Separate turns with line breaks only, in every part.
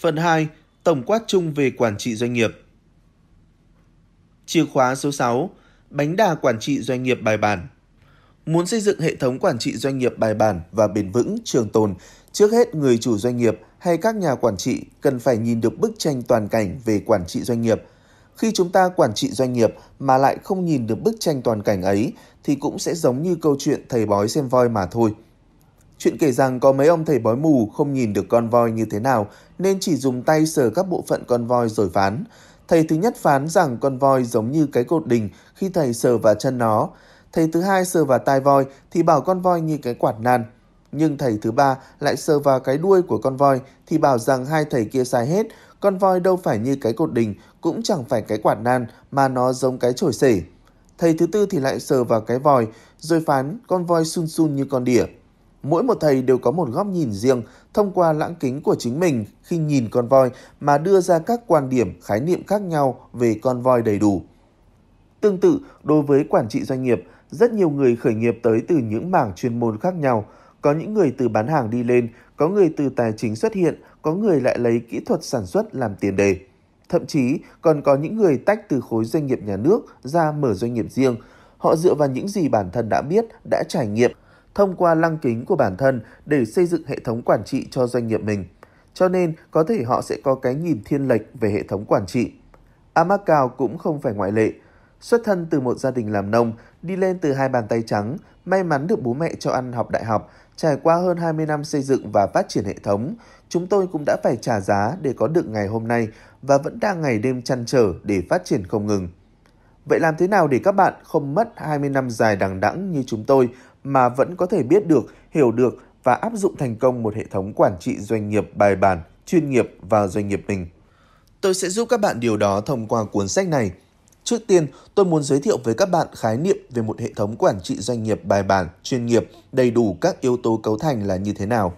Phần 2. Tổng quát chung về quản trị doanh nghiệp. Chìa khóa số 6. Bánh đà quản trị doanh nghiệp bài bản. Muốn xây dựng hệ thống quản trị doanh nghiệp bài bản và bền vững, trường tồn, trước hết người chủ doanh nghiệp hay các nhà quản trị cần phải nhìn được bức tranh toàn cảnh về quản trị doanh nghiệp. Khi chúng ta quản trị doanh nghiệp mà lại không nhìn được bức tranh toàn cảnh ấy thì cũng sẽ giống như câu chuyện thầy bói xem voi mà thôi – Chuyện kể rằng có mấy ông thầy bói mù không nhìn được con voi như thế nào nên chỉ dùng tay sờ các bộ phận con voi rồi phán. Thầy thứ nhất phán rằng con voi giống như cái cột đình khi thầy sờ vào chân nó. Thầy thứ hai sờ vào tai voi thì bảo con voi như cái quạt nan. Nhưng thầy thứ ba lại sờ vào cái đuôi của con voi thì bảo rằng hai thầy kia sai hết, con voi đâu phải như cái cột đình, cũng chẳng phải cái quạt nan mà nó giống cái chổi sể. Thầy thứ tư thì lại sờ vào cái vòi, rồi phán con voi sun sun như con đỉa. Mỗi một thầy đều có một góc nhìn riêng thông qua lãng kính của chính mình khi nhìn con voi mà đưa ra các quan điểm, khái niệm khác nhau về con voi đầy đủ. Tương tự, đối với quản trị doanh nghiệp, rất nhiều người khởi nghiệp tới từ những mảng chuyên môn khác nhau. Có những người từ bán hàng đi lên, có người từ tài chính xuất hiện, có người lại lấy kỹ thuật sản xuất làm tiền đề. Thậm chí còn có những người tách từ khối doanh nghiệp nhà nước ra mở doanh nghiệp riêng. Họ dựa vào những gì bản thân đã biết, đã trải nghiệm – thông qua lăng kính của bản thân để xây dựng hệ thống quản trị cho doanh nghiệp mình. Cho nên, có thể họ sẽ có cái nhìn thiên lệch về hệ thống quản trị. Amak cũng không phải ngoại lệ. Xuất thân từ một gia đình làm nông, đi lên từ hai bàn tay trắng, may mắn được bố mẹ cho ăn học đại học, trải qua hơn 20 năm xây dựng và phát triển hệ thống, chúng tôi cũng đã phải trả giá để có được ngày hôm nay và vẫn đang ngày đêm chăn trở để phát triển không ngừng. Vậy làm thế nào để các bạn không mất 20 năm dài đằng đẵng như chúng tôi mà vẫn có thể biết được, hiểu được và áp dụng thành công một hệ thống quản trị doanh nghiệp bài bản, chuyên nghiệp vào doanh nghiệp mình. Tôi sẽ giúp các bạn điều đó thông qua cuốn sách này. Trước tiên, tôi muốn giới thiệu với các bạn khái niệm về một hệ thống quản trị doanh nghiệp bài bản, chuyên nghiệp, đầy đủ các yếu tố cấu thành là như thế nào.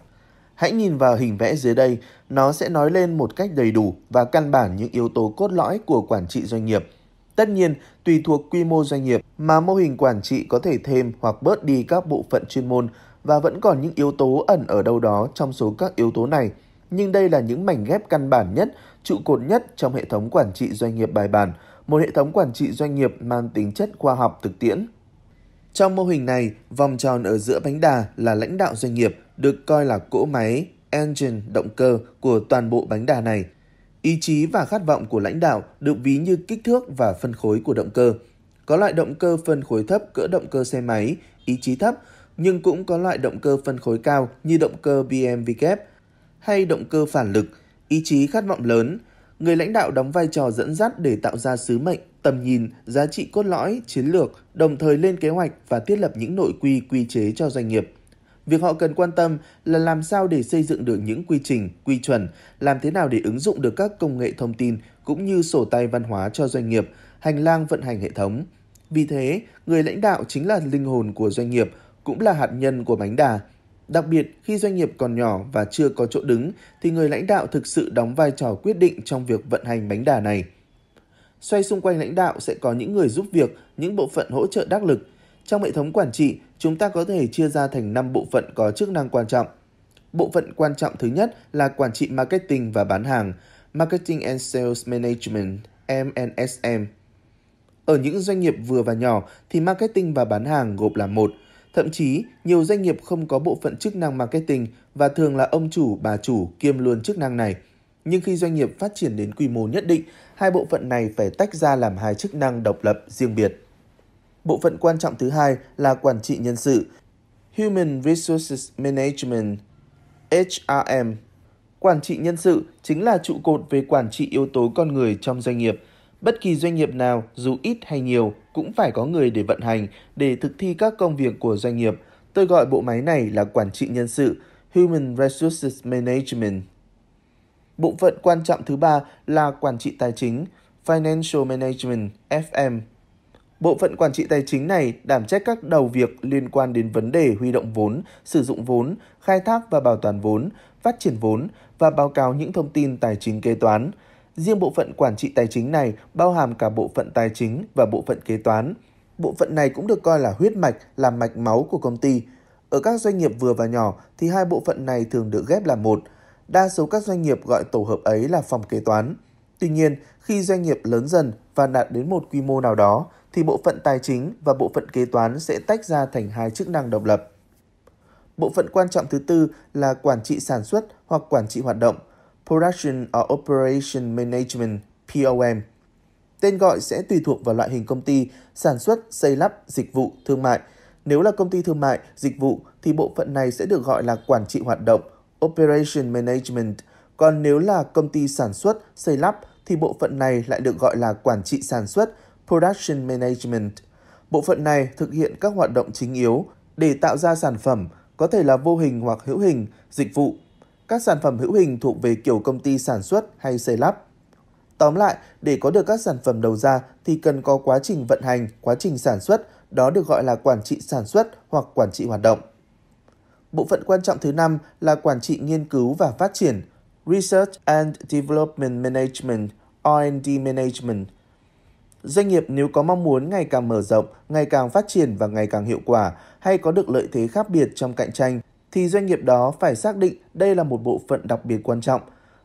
Hãy nhìn vào hình vẽ dưới đây, nó sẽ nói lên một cách đầy đủ và căn bản những yếu tố cốt lõi của quản trị doanh nghiệp. Tất nhiên, tùy thuộc quy mô doanh nghiệp mà mô hình quản trị có thể thêm hoặc bớt đi các bộ phận chuyên môn và vẫn còn những yếu tố ẩn ở đâu đó trong số các yếu tố này. Nhưng đây là những mảnh ghép căn bản nhất, trụ cột nhất trong hệ thống quản trị doanh nghiệp bài bản, một hệ thống quản trị doanh nghiệp mang tính chất khoa học thực tiễn. Trong mô hình này, vòng tròn ở giữa bánh đà là lãnh đạo doanh nghiệp, được coi là cỗ máy, engine, động cơ của toàn bộ bánh đà này – Ý chí và khát vọng của lãnh đạo được ví như kích thước và phân khối của động cơ. Có loại động cơ phân khối thấp cỡ động cơ xe máy, ý chí thấp, nhưng cũng có loại động cơ phân khối cao như động cơ BMW kép hay động cơ phản lực, ý chí khát vọng lớn. Người lãnh đạo đóng vai trò dẫn dắt để tạo ra sứ mệnh, tầm nhìn, giá trị cốt lõi, chiến lược, đồng thời lên kế hoạch và thiết lập những nội quy quy chế cho doanh nghiệp. Việc họ cần quan tâm là làm sao để xây dựng được những quy trình, quy chuẩn, làm thế nào để ứng dụng được các công nghệ thông tin cũng như sổ tay văn hóa cho doanh nghiệp, hành lang vận hành hệ thống. Vì thế, người lãnh đạo chính là linh hồn của doanh nghiệp, cũng là hạt nhân của bánh đà. Đặc biệt, khi doanh nghiệp còn nhỏ và chưa có chỗ đứng, thì người lãnh đạo thực sự đóng vai trò quyết định trong việc vận hành bánh đà này. Xoay xung quanh lãnh đạo sẽ có những người giúp việc, những bộ phận hỗ trợ đắc lực – trong hệ thống quản trị, chúng ta có thể chia ra thành 5 bộ phận có chức năng quan trọng. Bộ phận quan trọng thứ nhất là quản trị marketing và bán hàng, Marketing and Sales Management, MNSM. Ở những doanh nghiệp vừa và nhỏ thì marketing và bán hàng gộp là một. Thậm chí, nhiều doanh nghiệp không có bộ phận chức năng marketing và thường là ông chủ, bà chủ kiêm luôn chức năng này. Nhưng khi doanh nghiệp phát triển đến quy mô nhất định, hai bộ phận này phải tách ra làm hai chức năng độc lập riêng biệt. Bộ phận quan trọng thứ hai là quản trị nhân sự, Human Resources Management, HRM. Quản trị nhân sự chính là trụ cột về quản trị yếu tố con người trong doanh nghiệp. Bất kỳ doanh nghiệp nào, dù ít hay nhiều, cũng phải có người để vận hành, để thực thi các công việc của doanh nghiệp. Tôi gọi bộ máy này là quản trị nhân sự, Human Resources Management. Bộ phận quan trọng thứ ba là quản trị tài chính, Financial Management, FM. Bộ phận quản trị tài chính này đảm trách các đầu việc liên quan đến vấn đề huy động vốn, sử dụng vốn, khai thác và bảo toàn vốn, phát triển vốn và báo cáo những thông tin tài chính kế toán. Riêng bộ phận quản trị tài chính này bao hàm cả bộ phận tài chính và bộ phận kế toán. Bộ phận này cũng được coi là huyết mạch, là mạch máu của công ty. Ở các doanh nghiệp vừa và nhỏ thì hai bộ phận này thường được ghép làm một. Đa số các doanh nghiệp gọi tổ hợp ấy là phòng kế toán. Tuy nhiên, khi doanh nghiệp lớn dần và đạt đến một quy mô nào đó, thì bộ phận tài chính và bộ phận kế toán sẽ tách ra thành hai chức năng độc lập. Bộ phận quan trọng thứ tư là quản trị sản xuất hoặc quản trị hoạt động, Production or Operation Management, POM. Tên gọi sẽ tùy thuộc vào loại hình công ty, sản xuất, xây lắp, dịch vụ, thương mại. Nếu là công ty thương mại, dịch vụ thì bộ phận này sẽ được gọi là quản trị hoạt động, Operation Management. Còn nếu là công ty sản xuất, xây lắp thì bộ phận này lại được gọi là quản trị sản xuất, Production Management. Bộ phận này thực hiện các hoạt động chính yếu để tạo ra sản phẩm có thể là vô hình hoặc hữu hình, dịch vụ. Các sản phẩm hữu hình thuộc về kiểu công ty sản xuất hay xây lắp. Tóm lại, để có được các sản phẩm đầu ra thì cần có quá trình vận hành, quá trình sản xuất, đó được gọi là quản trị sản xuất hoặc quản trị hoạt động. Bộ phận quan trọng thứ năm là quản trị nghiên cứu và phát triển, Research and Development Management, R&D Management – Doanh nghiệp nếu có mong muốn ngày càng mở rộng, ngày càng phát triển và ngày càng hiệu quả hay có được lợi thế khác biệt trong cạnh tranh thì doanh nghiệp đó phải xác định đây là một bộ phận đặc biệt quan trọng.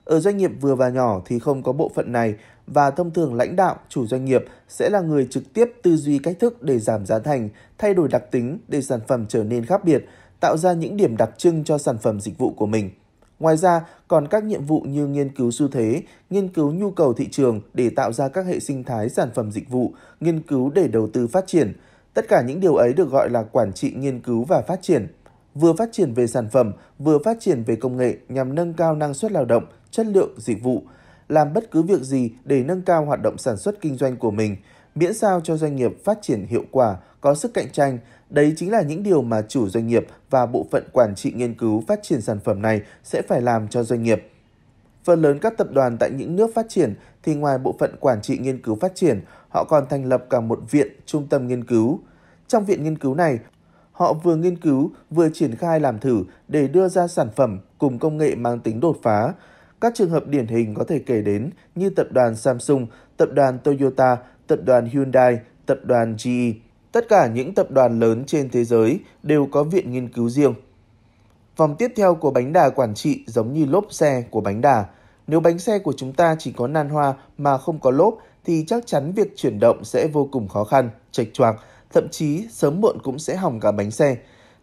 Ở doanh nghiệp vừa và nhỏ thì không có bộ phận này và thông thường lãnh đạo, chủ doanh nghiệp sẽ là người trực tiếp tư duy cách thức để giảm giá thành, thay đổi đặc tính để sản phẩm trở nên khác biệt, tạo ra những điểm đặc trưng cho sản phẩm dịch vụ của mình. Ngoài ra, còn các nhiệm vụ như nghiên cứu xu thế, nghiên cứu nhu cầu thị trường để tạo ra các hệ sinh thái sản phẩm dịch vụ, nghiên cứu để đầu tư phát triển. Tất cả những điều ấy được gọi là quản trị nghiên cứu và phát triển. Vừa phát triển về sản phẩm, vừa phát triển về công nghệ nhằm nâng cao năng suất lao động, chất lượng dịch vụ, làm bất cứ việc gì để nâng cao hoạt động sản xuất kinh doanh của mình – miễn sao cho doanh nghiệp phát triển hiệu quả, có sức cạnh tranh, đấy chính là những điều mà chủ doanh nghiệp và bộ phận quản trị nghiên cứu phát triển sản phẩm này sẽ phải làm cho doanh nghiệp. Phần lớn các tập đoàn tại những nước phát triển thì ngoài bộ phận quản trị nghiên cứu phát triển, họ còn thành lập cả một viện trung tâm nghiên cứu. Trong viện nghiên cứu này, họ vừa nghiên cứu vừa triển khai làm thử để đưa ra sản phẩm cùng công nghệ mang tính đột phá. Các trường hợp điển hình có thể kể đến như tập đoàn Samsung, tập đoàn Toyota, tập đoàn Hyundai, tập đoàn GE, tất cả những tập đoàn lớn trên thế giới đều có viện nghiên cứu riêng. Vòng tiếp theo của bánh đà quản trị giống như lốp xe của bánh đà. Nếu bánh xe của chúng ta chỉ có nan hoa mà không có lốp thì chắc chắn việc chuyển động sẽ vô cùng khó khăn, chệch choạc, thậm chí sớm muộn cũng sẽ hỏng cả bánh xe.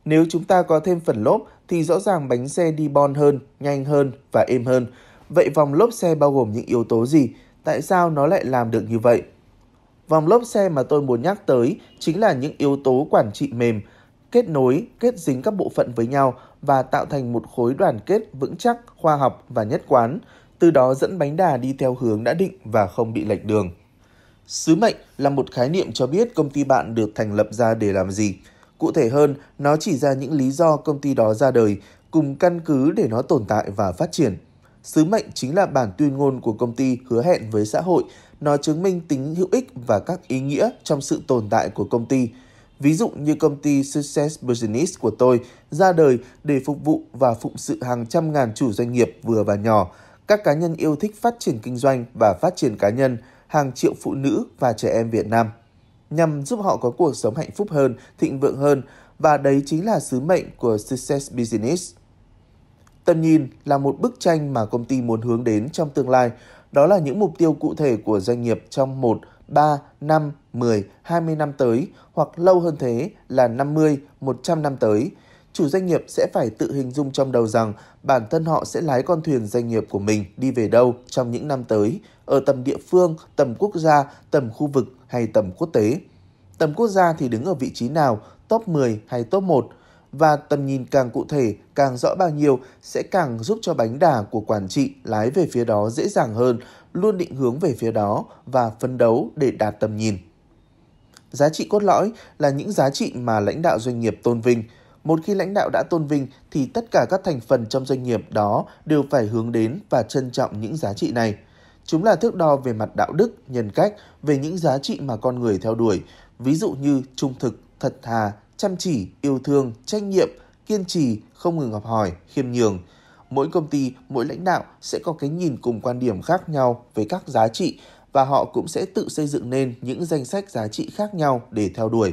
Nếu chúng ta có thêm phần lốp thì rõ ràng bánh xe đi bon hơn, nhanh hơn và êm hơn. Vậy vòng lốp xe bao gồm những yếu tố gì? Tại sao nó lại làm được như vậy? Vòng lốp xe mà tôi muốn nhắc tới chính là những yếu tố quản trị mềm, kết nối, kết dính các bộ phận với nhau và tạo thành một khối đoàn kết vững chắc, khoa học và nhất quán, từ đó dẫn bánh đà đi theo hướng đã định và không bị lệch đường. Sứ mệnh là một khái niệm cho biết công ty bạn được thành lập ra để làm gì. Cụ thể hơn, nó chỉ ra những lý do công ty đó ra đời, cùng căn cứ để nó tồn tại và phát triển. Sứ mệnh chính là bản tuyên ngôn của công ty hứa hẹn với xã hội, nó chứng minh tính hữu ích và các ý nghĩa trong sự tồn tại của công ty. Ví dụ như công ty Success Business của tôi ra đời để phục vụ và phụng sự hàng trăm ngàn chủ doanh nghiệp vừa và nhỏ, các cá nhân yêu thích phát triển kinh doanh và phát triển cá nhân, hàng triệu phụ nữ và trẻ em Việt Nam nhằm giúp họ có cuộc sống hạnh phúc hơn, thịnh vượng hơn và đấy chính là sứ mệnh của Success Business. Tầm nhìn là một bức tranh mà công ty muốn hướng đến trong tương lai, đó là những mục tiêu cụ thể của doanh nghiệp trong 1, 3, 5, 10, 20 năm tới hoặc lâu hơn thế là 50, 100 năm tới. Chủ doanh nghiệp sẽ phải tự hình dung trong đầu rằng bản thân họ sẽ lái con thuyền doanh nghiệp của mình đi về đâu trong những năm tới, ở tầm địa phương, tầm quốc gia, tầm khu vực hay tầm quốc tế. Tầm quốc gia thì đứng ở vị trí nào, top 10 hay top 1 – và tầm nhìn càng cụ thể, càng rõ bao nhiêu sẽ càng giúp cho bánh đà của quản trị lái về phía đó dễ dàng hơn, luôn định hướng về phía đó và phấn đấu để đạt tầm nhìn. Giá trị cốt lõi là những giá trị mà lãnh đạo doanh nghiệp tôn vinh. Một khi lãnh đạo đã tôn vinh thì tất cả các thành phần trong doanh nghiệp đó đều phải hướng đến và trân trọng những giá trị này. Chúng là thước đo về mặt đạo đức, nhân cách, về những giá trị mà con người theo đuổi, ví dụ như trung thực, thật thà, chăm chỉ, yêu thương, trách nhiệm, kiên trì, không ngừng học hỏi, khiêm nhường. Mỗi công ty, mỗi lãnh đạo sẽ có cái nhìn cùng quan điểm khác nhau về các giá trị và họ cũng sẽ tự xây dựng nên những danh sách giá trị khác nhau để theo đuổi.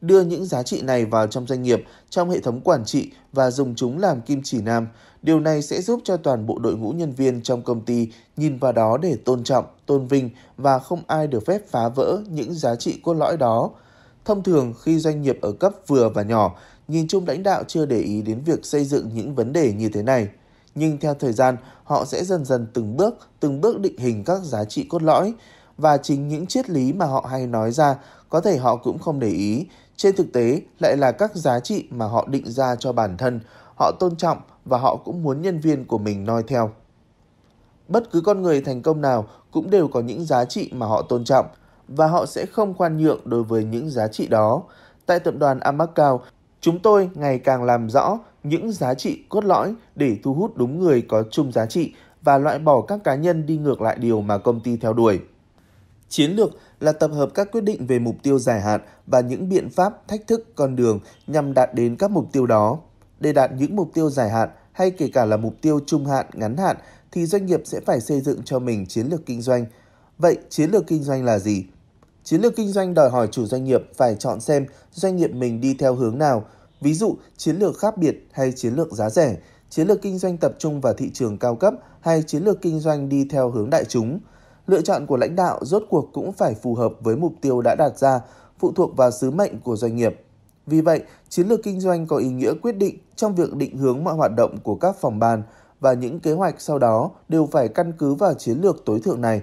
Đưa những giá trị này vào trong doanh nghiệp, trong hệ thống quản trị và dùng chúng làm kim chỉ nam, điều này sẽ giúp cho toàn bộ đội ngũ nhân viên trong công ty nhìn vào đó để tôn trọng, tôn vinh và không ai được phép phá vỡ những giá trị cốt lõi đó Thông thường khi doanh nghiệp ở cấp vừa và nhỏ, nhìn chung lãnh đạo chưa để ý đến việc xây dựng những vấn đề như thế này. Nhưng theo thời gian, họ sẽ dần dần từng bước, từng bước định hình các giá trị cốt lõi và chính những triết lý mà họ hay nói ra có thể họ cũng không để ý, trên thực tế lại là các giá trị mà họ định ra cho bản thân, họ tôn trọng và họ cũng muốn nhân viên của mình noi theo. Bất cứ con người thành công nào cũng đều có những giá trị mà họ tôn trọng, và họ sẽ không khoan nhượng đối với những giá trị đó. Tại tập đoàn Amacao, chúng tôi ngày càng làm rõ những giá trị cốt lõi để thu hút đúng người có chung giá trị và loại bỏ các cá nhân đi ngược lại điều mà công ty theo đuổi. Chiến lược là tập hợp các quyết định về mục tiêu dài hạn và những biện pháp, thách thức, con đường nhằm đạt đến các mục tiêu đó. Để đạt những mục tiêu dài hạn hay kể cả là mục tiêu trung hạn, ngắn hạn thì doanh nghiệp sẽ phải xây dựng cho mình chiến lược kinh doanh. Vậy chiến lược kinh doanh là gì? Chiến lược kinh doanh đòi hỏi chủ doanh nghiệp phải chọn xem doanh nghiệp mình đi theo hướng nào, ví dụ chiến lược khác biệt hay chiến lược giá rẻ, chiến lược kinh doanh tập trung vào thị trường cao cấp hay chiến lược kinh doanh đi theo hướng đại chúng. Lựa chọn của lãnh đạo rốt cuộc cũng phải phù hợp với mục tiêu đã đạt ra, phụ thuộc vào sứ mệnh của doanh nghiệp. Vì vậy, chiến lược kinh doanh có ý nghĩa quyết định trong việc định hướng mọi hoạt động của các phòng ban và những kế hoạch sau đó đều phải căn cứ vào chiến lược tối thượng này.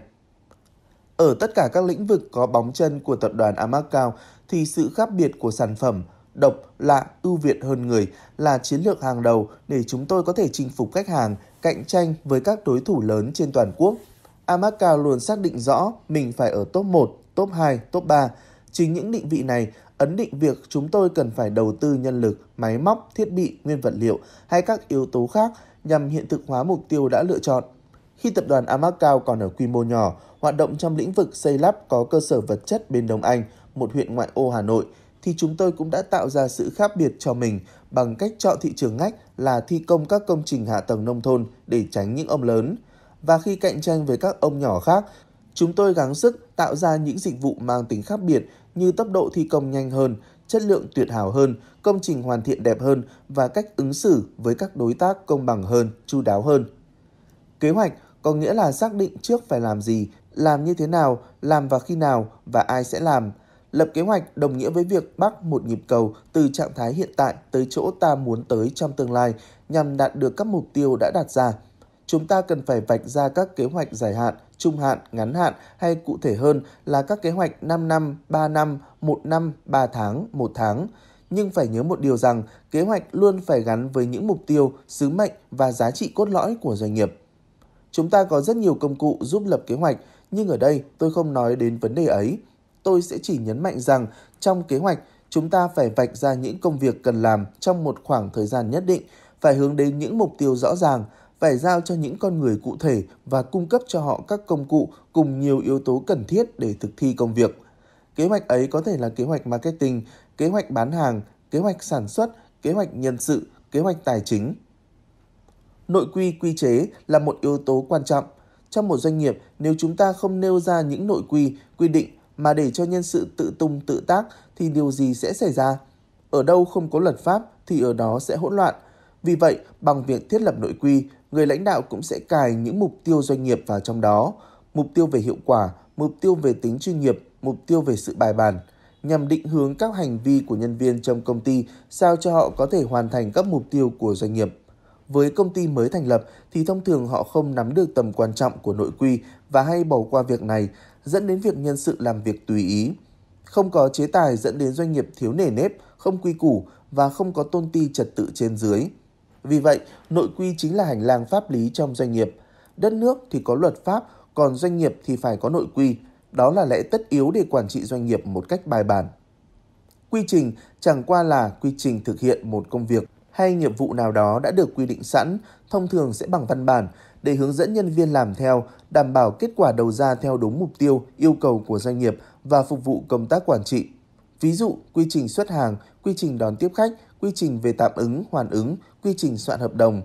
Ở tất cả các lĩnh vực có bóng chân của tập đoàn Amacao thì sự khác biệt của sản phẩm độc lạ ưu việt hơn người là chiến lược hàng đầu để chúng tôi có thể chinh phục khách hàng, cạnh tranh với các đối thủ lớn trên toàn quốc. Amacao luôn xác định rõ mình phải ở top 1, top 2, top 3. Chính những định vị này ấn định việc chúng tôi cần phải đầu tư nhân lực, máy móc, thiết bị, nguyên vật liệu hay các yếu tố khác nhằm hiện thực hóa mục tiêu đã lựa chọn. Khi tập đoàn Amacao còn ở quy mô nhỏ, hoạt động trong lĩnh vực xây lắp có cơ sở vật chất bên Đông Anh, một huyện ngoại ô Hà Nội, thì chúng tôi cũng đã tạo ra sự khác biệt cho mình bằng cách chọn thị trường ngách là thi công các công trình hạ tầng nông thôn để tránh những ông lớn. Và khi cạnh tranh với các ông nhỏ khác, chúng tôi gắng sức tạo ra những dịch vụ mang tính khác biệt như tốc độ thi công nhanh hơn, chất lượng tuyệt hảo hơn, công trình hoàn thiện đẹp hơn và cách ứng xử với các đối tác công bằng hơn, chu đáo hơn. Kế hoạch có nghĩa là xác định trước phải làm gì làm như thế nào, làm vào khi nào và ai sẽ làm. Lập kế hoạch đồng nghĩa với việc bắt một nhịp cầu từ trạng thái hiện tại tới chỗ ta muốn tới trong tương lai nhằm đạt được các mục tiêu đã đặt ra. Chúng ta cần phải vạch ra các kế hoạch dài hạn, trung hạn, ngắn hạn hay cụ thể hơn là các kế hoạch 5 năm, 3 năm, 1 năm, 3 tháng, 1 tháng. Nhưng phải nhớ một điều rằng kế hoạch luôn phải gắn với những mục tiêu, sứ mệnh và giá trị cốt lõi của doanh nghiệp. Chúng ta có rất nhiều công cụ giúp lập kế hoạch, nhưng ở đây tôi không nói đến vấn đề ấy. Tôi sẽ chỉ nhấn mạnh rằng trong kế hoạch, chúng ta phải vạch ra những công việc cần làm trong một khoảng thời gian nhất định, phải hướng đến những mục tiêu rõ ràng, phải giao cho những con người cụ thể và cung cấp cho họ các công cụ cùng nhiều yếu tố cần thiết để thực thi công việc. Kế hoạch ấy có thể là kế hoạch marketing, kế hoạch bán hàng, kế hoạch sản xuất, kế hoạch nhân sự, kế hoạch tài chính. Nội quy quy chế là một yếu tố quan trọng trong một doanh nghiệp, nếu chúng ta không nêu ra những nội quy, quy định mà để cho nhân sự tự tung tự tác thì điều gì sẽ xảy ra? Ở đâu không có luật pháp thì ở đó sẽ hỗn loạn. Vì vậy, bằng việc thiết lập nội quy, người lãnh đạo cũng sẽ cài những mục tiêu doanh nghiệp vào trong đó, mục tiêu về hiệu quả, mục tiêu về tính chuyên nghiệp, mục tiêu về sự bài bản, nhằm định hướng các hành vi của nhân viên trong công ty sao cho họ có thể hoàn thành các mục tiêu của doanh nghiệp với công ty mới thành lập thì thông thường họ không nắm được tầm quan trọng của nội quy và hay bỏ qua việc này, dẫn đến việc nhân sự làm việc tùy ý. Không có chế tài dẫn đến doanh nghiệp thiếu nề nếp, không quy củ và không có tôn ti trật tự trên dưới. Vì vậy, nội quy chính là hành lang pháp lý trong doanh nghiệp. Đất nước thì có luật pháp, còn doanh nghiệp thì phải có nội quy. Đó là lẽ tất yếu để quản trị doanh nghiệp một cách bài bản. Quy trình chẳng qua là quy trình thực hiện một công việc hay nghiệp vụ nào đó đã được quy định sẵn, thông thường sẽ bằng văn bản để hướng dẫn nhân viên làm theo, đảm bảo kết quả đầu ra theo đúng mục tiêu, yêu cầu của doanh nghiệp và phục vụ công tác quản trị. Ví dụ, quy trình xuất hàng, quy trình đón tiếp khách, quy trình về tạm ứng, hoàn ứng, quy trình soạn hợp đồng.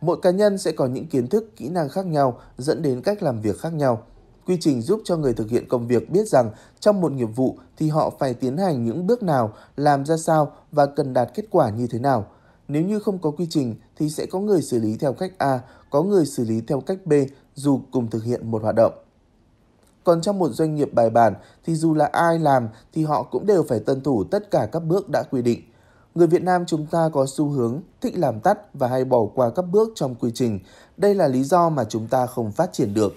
Mỗi cá nhân sẽ có những kiến thức, kỹ năng khác nhau dẫn đến cách làm việc khác nhau. Quy trình giúp cho người thực hiện công việc biết rằng trong một nghiệp vụ thì họ phải tiến hành những bước nào, làm ra sao và cần đạt kết quả như thế nào – nếu như không có quy trình thì sẽ có người xử lý theo cách A, có người xử lý theo cách B dù cùng thực hiện một hoạt động. Còn trong một doanh nghiệp bài bản thì dù là ai làm thì họ cũng đều phải tuân thủ tất cả các bước đã quy định. Người Việt Nam chúng ta có xu hướng thích làm tắt và hay bỏ qua các bước trong quy trình. Đây là lý do mà chúng ta không phát triển được.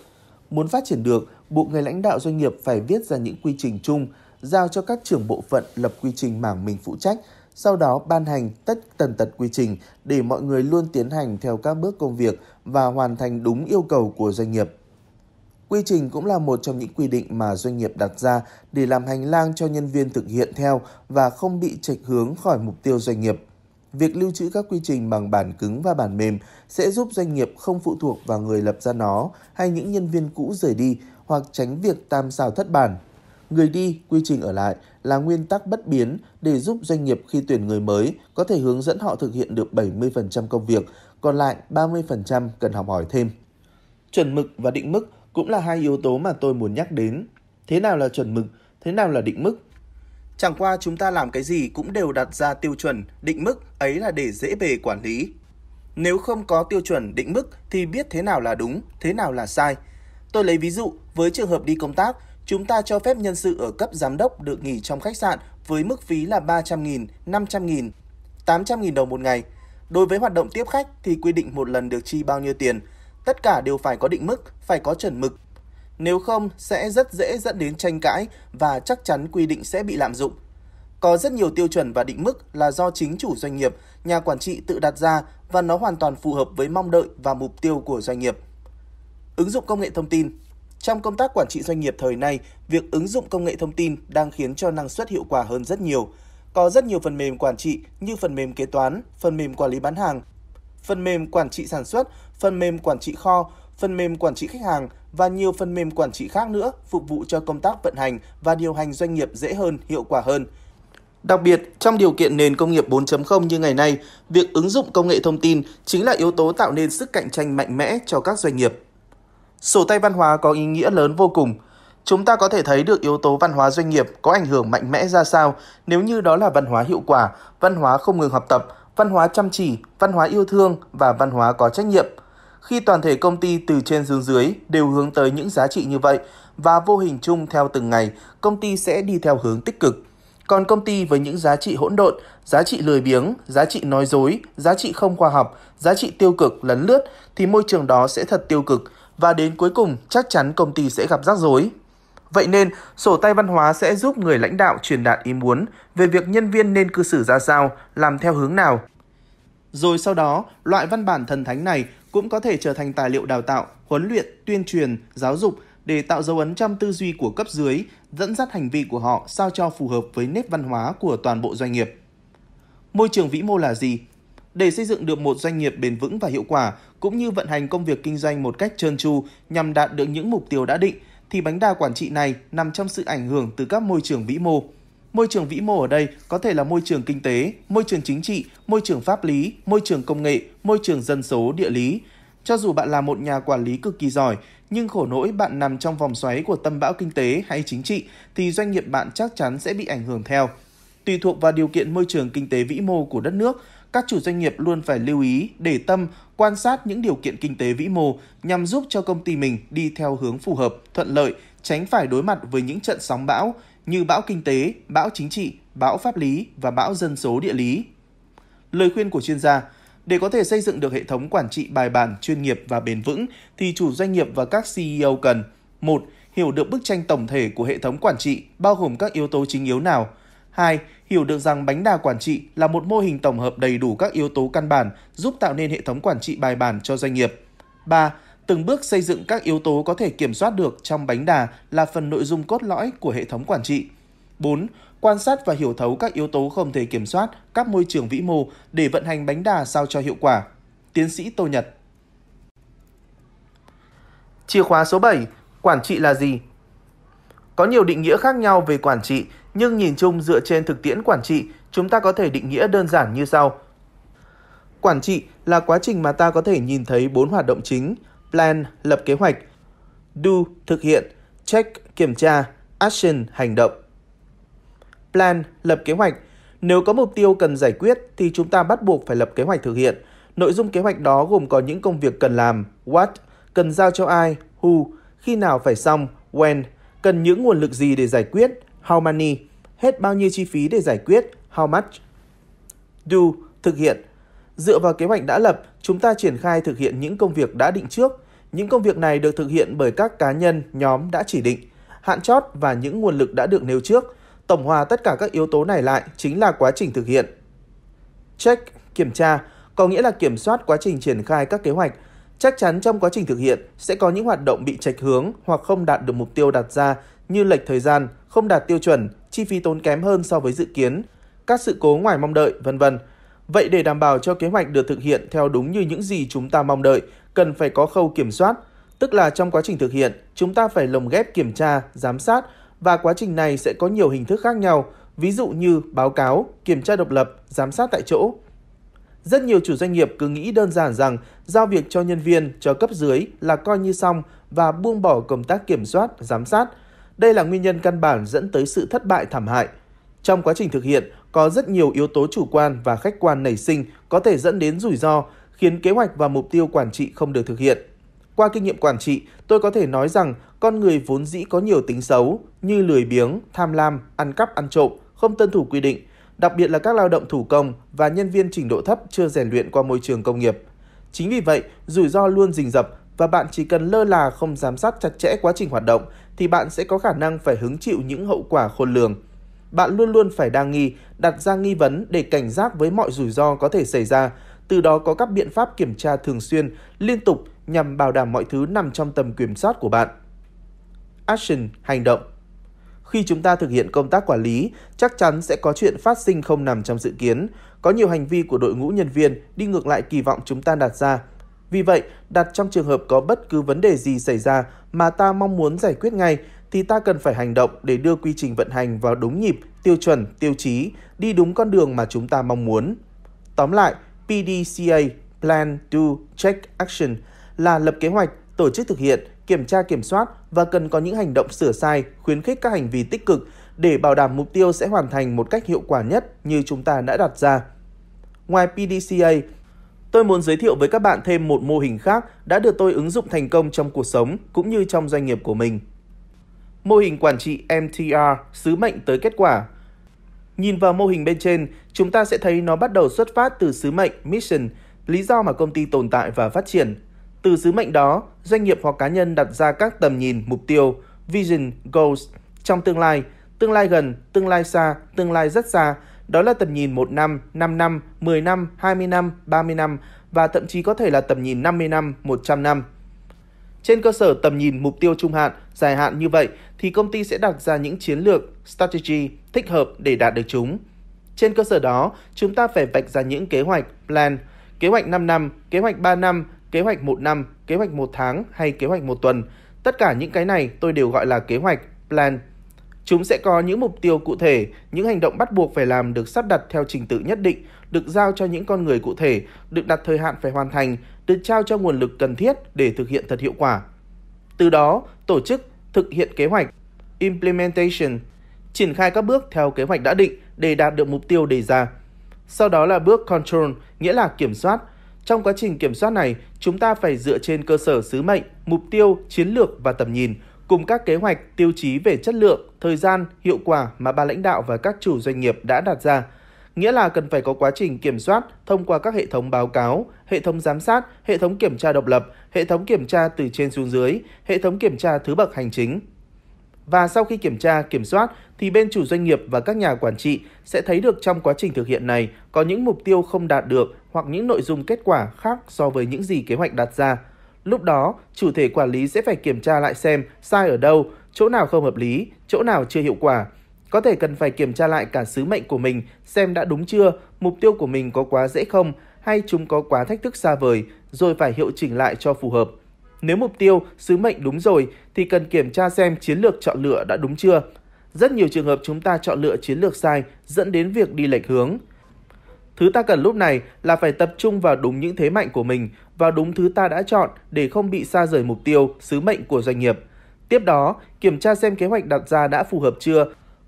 Muốn phát triển được, bộ người lãnh đạo doanh nghiệp phải viết ra những quy trình chung, giao cho các trưởng bộ phận lập quy trình mảng mình phụ trách – sau đó ban hành tất tần tật quy trình để mọi người luôn tiến hành theo các bước công việc và hoàn thành đúng yêu cầu của doanh nghiệp. Quy trình cũng là một trong những quy định mà doanh nghiệp đặt ra để làm hành lang cho nhân viên thực hiện theo và không bị chệch hướng khỏi mục tiêu doanh nghiệp. Việc lưu trữ các quy trình bằng bản cứng và bản mềm sẽ giúp doanh nghiệp không phụ thuộc vào người lập ra nó hay những nhân viên cũ rời đi hoặc tránh việc tam sao thất bản. Người đi, quy trình ở lại là nguyên tắc bất biến để giúp doanh nghiệp khi tuyển người mới có thể hướng dẫn họ thực hiện được 70% công việc, còn lại 30% cần học hỏi thêm. Chuẩn mực và định mức cũng là hai yếu tố mà tôi muốn nhắc đến. Thế nào là chuẩn mực, thế nào là định mức? Chẳng qua chúng ta làm cái gì cũng đều đặt ra tiêu chuẩn, định mức ấy là để dễ bề quản lý. Nếu không có tiêu chuẩn định mức thì biết thế nào là đúng, thế nào là sai. Tôi lấy ví dụ với trường hợp đi công tác, Chúng ta cho phép nhân sự ở cấp giám đốc được nghỉ trong khách sạn với mức phí là 300.000, 500.000, 800.000 đồng một ngày. Đối với hoạt động tiếp khách thì quy định một lần được chi bao nhiêu tiền. Tất cả đều phải có định mức, phải có chuẩn mực. Nếu không sẽ rất dễ dẫn đến tranh cãi và chắc chắn quy định sẽ bị lạm dụng. Có rất nhiều tiêu chuẩn và định mức là do chính chủ doanh nghiệp, nhà quản trị tự đặt ra và nó hoàn toàn phù hợp với mong đợi và mục tiêu của doanh nghiệp. Ứng dụng công nghệ thông tin trong công tác quản trị doanh nghiệp thời nay, việc ứng dụng công nghệ thông tin đang khiến cho năng suất hiệu quả hơn rất nhiều. Có rất nhiều phần mềm quản trị như phần mềm kế toán, phần mềm quản lý bán hàng, phần mềm quản trị sản xuất, phần mềm quản trị kho, phần mềm quản trị khách hàng và nhiều phần mềm quản trị khác nữa phục vụ cho công tác vận hành và điều hành doanh nghiệp dễ hơn, hiệu quả hơn. Đặc biệt, trong điều kiện nền công nghiệp 4.0 như ngày nay, việc ứng dụng công nghệ thông tin chính là yếu tố tạo nên sức cạnh tranh mạnh mẽ cho các doanh nghiệp. Sổ tay văn hóa có ý nghĩa lớn vô cùng. Chúng ta có thể thấy được yếu tố văn hóa doanh nghiệp có ảnh hưởng mạnh mẽ ra sao nếu như đó là văn hóa hiệu quả, văn hóa không ngừng học tập, văn hóa chăm chỉ, văn hóa yêu thương và văn hóa có trách nhiệm. Khi toàn thể công ty từ trên xuống dưới đều hướng tới những giá trị như vậy và vô hình chung theo từng ngày, công ty sẽ đi theo hướng tích cực. Còn công ty với những giá trị hỗn độn, giá trị lười biếng, giá trị nói dối, giá trị không khoa học, giá trị tiêu cực lấn lướt thì môi trường đó sẽ thật tiêu cực, và đến cuối cùng chắc chắn công ty sẽ gặp rắc rối. Vậy nên, sổ tay văn hóa sẽ giúp người lãnh đạo truyền đạt ý muốn về việc nhân viên nên cư xử ra sao, làm theo hướng nào. Rồi sau đó, loại văn bản thần thánh này cũng có thể trở thành tài liệu đào tạo, huấn luyện, tuyên truyền, giáo dục để tạo dấu ấn trong tư duy của cấp dưới, dẫn dắt hành vi của họ sao cho phù hợp với nếp văn hóa của toàn bộ doanh nghiệp. Môi trường vĩ mô là gì? Để xây dựng được một doanh nghiệp bền vững và hiệu quả, cũng như vận hành công việc kinh doanh một cách trơn tru nhằm đạt được những mục tiêu đã định, thì bánh đa quản trị này nằm trong sự ảnh hưởng từ các môi trường vĩ mô. Môi trường vĩ mô ở đây có thể là môi trường kinh tế, môi trường chính trị, môi trường pháp lý, môi trường công nghệ, môi trường dân số, địa lý. Cho dù bạn là một nhà quản lý cực kỳ giỏi, nhưng khổ nỗi bạn nằm trong vòng xoáy của tâm bão kinh tế hay chính trị thì doanh nghiệp bạn chắc chắn sẽ bị ảnh hưởng theo. Tùy thuộc vào điều kiện môi trường kinh tế vĩ mô của đất nước, các chủ doanh nghiệp luôn phải lưu ý, để tâm, quan sát những điều kiện kinh tế vĩ mô nhằm giúp cho công ty mình đi theo hướng phù hợp, thuận lợi, tránh phải đối mặt với những trận sóng bão như bão kinh tế, bão chính trị, bão pháp lý và bão dân số địa lý. Lời khuyên của chuyên gia, để có thể xây dựng được hệ thống quản trị bài bản, chuyên nghiệp và bền vững thì chủ doanh nghiệp và các CEO cần: một Hiểu được bức tranh tổng thể của hệ thống quản trị bao gồm các yếu tố chính yếu nào, 2. Hiểu được rằng bánh đa quản trị là một mô hình tổng hợp đầy đủ các yếu tố căn bản giúp tạo nên hệ thống quản trị bài bản cho doanh nghiệp. 3. Từng bước xây dựng các yếu tố có thể kiểm soát được trong bánh đà là phần nội dung cốt lõi của hệ thống quản trị. 4. Quan sát và hiểu thấu các yếu tố không thể kiểm soát, các môi trường vĩ mô để vận hành bánh đà sao cho hiệu quả. Tiến sĩ Tô Nhật Chìa khóa số 7. Quản trị là gì? Có nhiều định nghĩa khác nhau về quản trị, nhưng nhìn chung dựa trên thực tiễn quản trị, chúng ta có thể định nghĩa đơn giản như sau. Quản trị là quá trình mà ta có thể nhìn thấy bốn hoạt động chính: plan lập kế hoạch, do thực hiện, check kiểm tra, action hành động. Plan lập kế hoạch nếu có mục tiêu cần giải quyết thì chúng ta bắt buộc phải lập kế hoạch thực hiện. Nội dung kế hoạch đó gồm có những công việc cần làm, what, cần giao cho ai, who, khi nào phải xong, when, Cần những nguồn lực gì để giải quyết? How many? Hết bao nhiêu chi phí để giải quyết? How much? Do, thực hiện. Dựa vào kế hoạch đã lập, chúng ta triển khai thực hiện những công việc đã định trước. Những công việc này được thực hiện bởi các cá nhân, nhóm đã chỉ định, hạn chót và những nguồn lực đã được nêu trước. Tổng hòa tất cả các yếu tố này lại chính là quá trình thực hiện. Check, kiểm tra, có nghĩa là kiểm soát quá trình triển khai các kế hoạch, Chắc chắn trong quá trình thực hiện sẽ có những hoạt động bị trạch hướng hoặc không đạt được mục tiêu đặt ra như lệch thời gian, không đạt tiêu chuẩn, chi phí tốn kém hơn so với dự kiến, các sự cố ngoài mong đợi, vân vân. Vậy để đảm bảo cho kế hoạch được thực hiện theo đúng như những gì chúng ta mong đợi, cần phải có khâu kiểm soát, tức là trong quá trình thực hiện, chúng ta phải lồng ghép kiểm tra, giám sát và quá trình này sẽ có nhiều hình thức khác nhau, ví dụ như báo cáo, kiểm tra độc lập, giám sát tại chỗ. Rất nhiều chủ doanh nghiệp cứ nghĩ đơn giản rằng giao việc cho nhân viên, cho cấp dưới là coi như xong và buông bỏ công tác kiểm soát, giám sát. Đây là nguyên nhân căn bản dẫn tới sự thất bại thảm hại. Trong quá trình thực hiện, có rất nhiều yếu tố chủ quan và khách quan nảy sinh có thể dẫn đến rủi ro, khiến kế hoạch và mục tiêu quản trị không được thực hiện. Qua kinh nghiệm quản trị, tôi có thể nói rằng con người vốn dĩ có nhiều tính xấu như lười biếng, tham lam, ăn cắp ăn trộm, không tuân thủ quy định, đặc biệt là các lao động thủ công và nhân viên trình độ thấp chưa rèn luyện qua môi trường công nghiệp. Chính vì vậy, rủi ro luôn rình rập và bạn chỉ cần lơ là không giám sát chặt chẽ quá trình hoạt động thì bạn sẽ có khả năng phải hứng chịu những hậu quả khôn lường. Bạn luôn luôn phải đa nghi, đặt ra nghi vấn để cảnh giác với mọi rủi ro có thể xảy ra, từ đó có các biện pháp kiểm tra thường xuyên, liên tục nhằm bảo đảm mọi thứ nằm trong tầm kiểm soát của bạn. Action, hành động khi chúng ta thực hiện công tác quản lý, chắc chắn sẽ có chuyện phát sinh không nằm trong dự kiến. Có nhiều hành vi của đội ngũ nhân viên đi ngược lại kỳ vọng chúng ta đặt ra. Vì vậy, đặt trong trường hợp có bất cứ vấn đề gì xảy ra mà ta mong muốn giải quyết ngay, thì ta cần phải hành động để đưa quy trình vận hành vào đúng nhịp, tiêu chuẩn, tiêu chí, đi đúng con đường mà chúng ta mong muốn. Tóm lại, PDCA, Plan, Do, Check, Action là lập kế hoạch, tổ chức thực hiện, kiểm tra kiểm soát và cần có những hành động sửa sai, khuyến khích các hành vi tích cực để bảo đảm mục tiêu sẽ hoàn thành một cách hiệu quả nhất như chúng ta đã đặt ra. Ngoài PDCA, tôi muốn giới thiệu với các bạn thêm một mô hình khác đã được tôi ứng dụng thành công trong cuộc sống cũng như trong doanh nghiệp của mình. Mô hình quản trị MTR, sứ mệnh tới kết quả. Nhìn vào mô hình bên trên, chúng ta sẽ thấy nó bắt đầu xuất phát từ sứ mệnh, mission, lý do mà công ty tồn tại và phát triển, từ sứ mệnh đó, doanh nghiệp hoặc cá nhân đặt ra các tầm nhìn, mục tiêu, vision, goals trong tương lai, tương lai gần, tương lai xa, tương lai rất xa, đó là tầm nhìn 1 năm, 5 năm, 10 năm, 20 năm, 30 năm và thậm chí có thể là tầm nhìn 50 năm, 100 năm. Trên cơ sở tầm nhìn mục tiêu trung hạn, dài hạn như vậy thì công ty sẽ đặt ra những chiến lược, strategy thích hợp để đạt được chúng. Trên cơ sở đó, chúng ta phải vạch ra những kế hoạch, plan, kế hoạch 5 năm, kế hoạch 3 năm kế hoạch một năm, kế hoạch một tháng hay kế hoạch một tuần. Tất cả những cái này tôi đều gọi là kế hoạch, plan. Chúng sẽ có những mục tiêu cụ thể, những hành động bắt buộc phải làm được sắp đặt theo trình tự nhất định, được giao cho những con người cụ thể, được đặt thời hạn phải hoàn thành, được trao cho nguồn lực cần thiết để thực hiện thật hiệu quả. Từ đó, tổ chức thực hiện kế hoạch implementation, triển khai các bước theo kế hoạch đã định để đạt được mục tiêu đề ra. Sau đó là bước control, nghĩa là kiểm soát, trong quá trình kiểm soát này, chúng ta phải dựa trên cơ sở sứ mệnh, mục tiêu, chiến lược và tầm nhìn, cùng các kế hoạch, tiêu chí về chất lượng, thời gian, hiệu quả mà ban lãnh đạo và các chủ doanh nghiệp đã đặt ra. Nghĩa là cần phải có quá trình kiểm soát thông qua các hệ thống báo cáo, hệ thống giám sát, hệ thống kiểm tra độc lập, hệ thống kiểm tra từ trên xuống dưới, hệ thống kiểm tra thứ bậc hành chính, và sau khi kiểm tra, kiểm soát thì bên chủ doanh nghiệp và các nhà quản trị sẽ thấy được trong quá trình thực hiện này có những mục tiêu không đạt được hoặc những nội dung kết quả khác so với những gì kế hoạch đặt ra. Lúc đó, chủ thể quản lý sẽ phải kiểm tra lại xem sai ở đâu, chỗ nào không hợp lý, chỗ nào chưa hiệu quả. Có thể cần phải kiểm tra lại cả sứ mệnh của mình xem đã đúng chưa, mục tiêu của mình có quá dễ không hay chúng có quá thách thức xa vời, rồi phải hiệu chỉnh lại cho phù hợp. Nếu mục tiêu, sứ mệnh đúng rồi thì cần kiểm tra xem chiến lược chọn lựa đã đúng chưa. Rất nhiều trường hợp chúng ta chọn lựa chiến lược sai dẫn đến việc đi lệch hướng. Thứ ta cần lúc này là phải tập trung vào đúng những thế mạnh của mình, vào đúng thứ ta đã chọn để không bị xa rời mục tiêu, sứ mệnh của doanh nghiệp. Tiếp đó, kiểm tra xem kế hoạch đặt ra đã phù hợp chưa,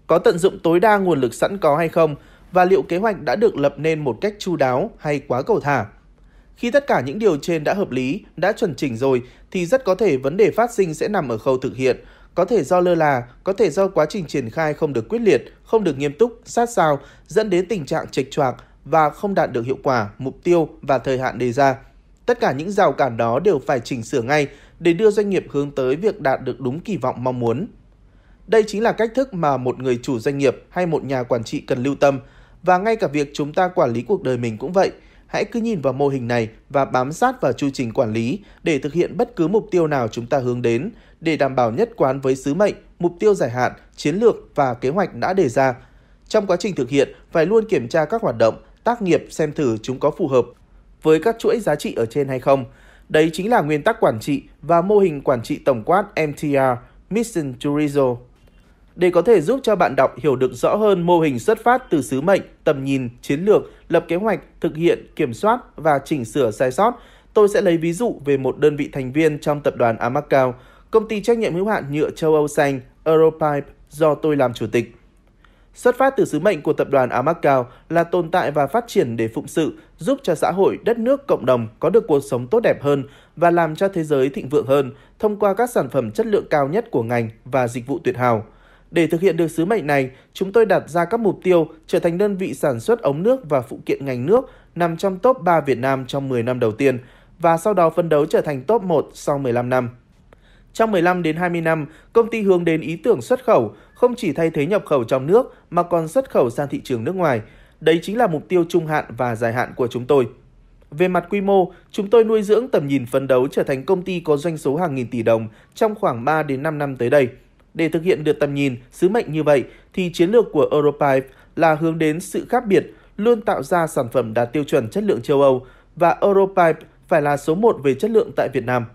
có tận dụng tối đa nguồn lực sẵn có hay không và liệu kế hoạch đã được lập nên một cách chu đáo hay quá cầu thả. Khi tất cả những điều trên đã hợp lý, đã chuẩn chỉnh rồi, thì rất có thể vấn đề phát sinh sẽ nằm ở khâu thực hiện. Có thể do lơ là, có thể do quá trình triển khai không được quyết liệt, không được nghiêm túc, sát sao, dẫn đến tình trạng trệch choạc và không đạt được hiệu quả, mục tiêu và thời hạn đề ra. Tất cả những rào cản đó đều phải chỉnh sửa ngay để đưa doanh nghiệp hướng tới việc đạt được đúng kỳ vọng mong muốn. Đây chính là cách thức mà một người chủ doanh nghiệp hay một nhà quản trị cần lưu tâm và ngay cả việc chúng ta quản lý cuộc đời mình cũng vậy – hãy cứ nhìn vào mô hình này và bám sát vào chu trình quản lý để thực hiện bất cứ mục tiêu nào chúng ta hướng đến, để đảm bảo nhất quán với sứ mệnh, mục tiêu dài hạn, chiến lược và kế hoạch đã đề ra. Trong quá trình thực hiện, phải luôn kiểm tra các hoạt động, tác nghiệp xem thử chúng có phù hợp với các chuỗi giá trị ở trên hay không. Đấy chính là nguyên tắc quản trị và mô hình quản trị tổng quát MTR, Mission to Result để có thể giúp cho bạn đọc hiểu được rõ hơn mô hình xuất phát từ sứ mệnh, tầm nhìn, chiến lược, lập kế hoạch, thực hiện, kiểm soát và chỉnh sửa sai sót. Tôi sẽ lấy ví dụ về một đơn vị thành viên trong tập đoàn Amacao, công ty trách nhiệm hữu hạn nhựa châu Âu xanh Europipe do tôi làm chủ tịch. Xuất phát từ sứ mệnh của tập đoàn Amacao là tồn tại và phát triển để phụng sự, giúp cho xã hội, đất nước, cộng đồng có được cuộc sống tốt đẹp hơn và làm cho thế giới thịnh vượng hơn thông qua các sản phẩm chất lượng cao nhất của ngành và dịch vụ tuyệt hào. Để thực hiện được sứ mệnh này, chúng tôi đặt ra các mục tiêu trở thành đơn vị sản xuất ống nước và phụ kiện ngành nước nằm trong top 3 Việt Nam trong 10 năm đầu tiên và sau đó phân đấu trở thành top 1 sau 15 năm. Trong 15 đến 20 năm, công ty hướng đến ý tưởng xuất khẩu, không chỉ thay thế nhập khẩu trong nước mà còn xuất khẩu sang thị trường nước ngoài. Đấy chính là mục tiêu trung hạn và dài hạn của chúng tôi. Về mặt quy mô, chúng tôi nuôi dưỡng tầm nhìn phấn đấu trở thành công ty có doanh số hàng nghìn tỷ đồng trong khoảng 3 đến 5 năm tới đây. Để thực hiện được tầm nhìn, sứ mệnh như vậy thì chiến lược của Europipe là hướng đến sự khác biệt, luôn tạo ra sản phẩm đạt tiêu chuẩn chất lượng châu Âu và Europipe phải là số 1 về chất lượng tại Việt Nam.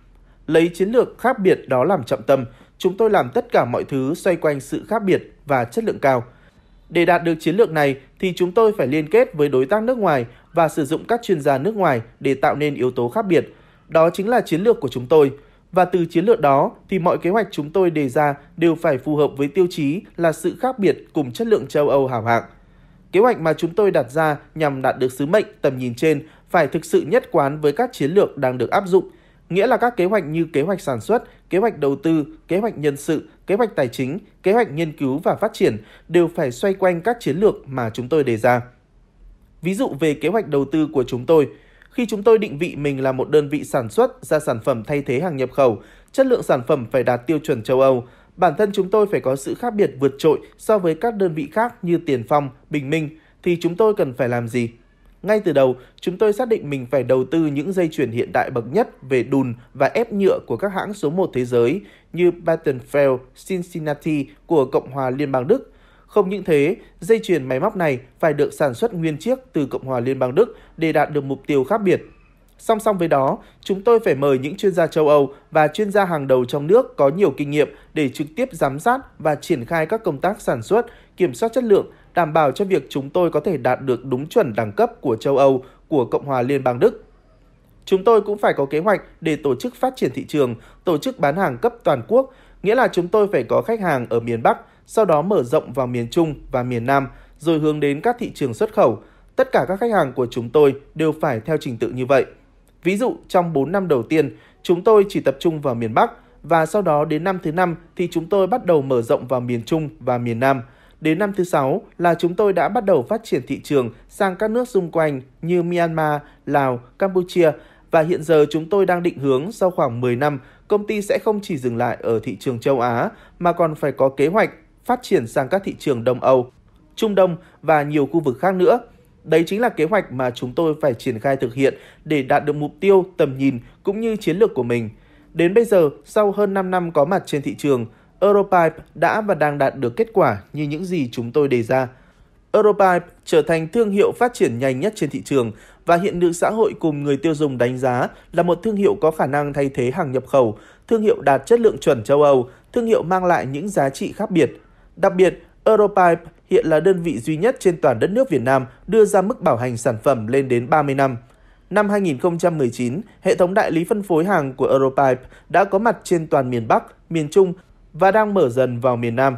Lấy chiến lược khác biệt đó làm trọng tâm, chúng tôi làm tất cả mọi thứ xoay quanh sự khác biệt và chất lượng cao. Để đạt được chiến lược này thì chúng tôi phải liên kết với đối tác nước ngoài và sử dụng các chuyên gia nước ngoài để tạo nên yếu tố khác biệt. Đó chính là chiến lược của chúng tôi – và từ chiến lược đó thì mọi kế hoạch chúng tôi đề ra đều phải phù hợp với tiêu chí là sự khác biệt cùng chất lượng châu Âu hảo hạng. Kế hoạch mà chúng tôi đặt ra nhằm đạt được sứ mệnh tầm nhìn trên phải thực sự nhất quán với các chiến lược đang được áp dụng, nghĩa là các kế hoạch như kế hoạch sản xuất, kế hoạch đầu tư, kế hoạch nhân sự, kế hoạch tài chính, kế hoạch nghiên cứu và phát triển đều phải xoay quanh các chiến lược mà chúng tôi đề ra. Ví dụ về kế hoạch đầu tư của chúng tôi – khi chúng tôi định vị mình là một đơn vị sản xuất ra sản phẩm thay thế hàng nhập khẩu, chất lượng sản phẩm phải đạt tiêu chuẩn châu Âu. Bản thân chúng tôi phải có sự khác biệt vượt trội so với các đơn vị khác như Tiền Phong, Bình Minh, thì chúng tôi cần phải làm gì? Ngay từ đầu, chúng tôi xác định mình phải đầu tư những dây chuyển hiện đại bậc nhất về đùn và ép nhựa của các hãng số 1 thế giới như Battenfeld, Cincinnati của Cộng hòa Liên bang Đức – không những thế, dây chuyền máy móc này phải được sản xuất nguyên chiếc từ Cộng hòa Liên bang Đức để đạt được mục tiêu khác biệt. Song song với đó, chúng tôi phải mời những chuyên gia châu Âu và chuyên gia hàng đầu trong nước có nhiều kinh nghiệm để trực tiếp giám sát và triển khai các công tác sản xuất, kiểm soát chất lượng, đảm bảo cho việc chúng tôi có thể đạt được đúng chuẩn đẳng cấp của châu Âu, của Cộng hòa Liên bang Đức. Chúng tôi cũng phải có kế hoạch để tổ chức phát triển thị trường, tổ chức bán hàng cấp toàn quốc, nghĩa là chúng tôi phải có khách hàng ở miền Bắc, sau đó mở rộng vào miền Trung và miền Nam, rồi hướng đến các thị trường xuất khẩu. Tất cả các khách hàng của chúng tôi đều phải theo trình tự như vậy. Ví dụ, trong 4 năm đầu tiên, chúng tôi chỉ tập trung vào miền Bắc và sau đó đến năm thứ 5 thì chúng tôi bắt đầu mở rộng vào miền Trung và miền Nam. Đến năm thứ 6 là chúng tôi đã bắt đầu phát triển thị trường sang các nước xung quanh như Myanmar, Lào, Campuchia và hiện giờ chúng tôi đang định hướng sau khoảng 10 năm, công ty sẽ không chỉ dừng lại ở thị trường châu Á mà còn phải có kế hoạch phát triển sang các thị trường Đông Âu, Trung Đông và nhiều khu vực khác nữa. Đấy chính là kế hoạch mà chúng tôi phải triển khai thực hiện để đạt được mục tiêu, tầm nhìn cũng như chiến lược của mình. Đến bây giờ, sau hơn 5 năm có mặt trên thị trường, Europipe đã và đang đạt được kết quả như những gì chúng tôi đề ra. Europipe trở thành thương hiệu phát triển nhanh nhất trên thị trường và hiện được xã hội cùng người tiêu dùng đánh giá là một thương hiệu có khả năng thay thế hàng nhập khẩu, thương hiệu đạt chất lượng chuẩn châu Âu, thương hiệu mang lại những giá trị khác biệt. Đặc biệt, Europipe hiện là đơn vị duy nhất trên toàn đất nước Việt Nam đưa ra mức bảo hành sản phẩm lên đến 30 năm. Năm 2019, hệ thống đại lý phân phối hàng của Europipe đã có mặt trên toàn miền Bắc, miền Trung và đang mở dần vào miền Nam.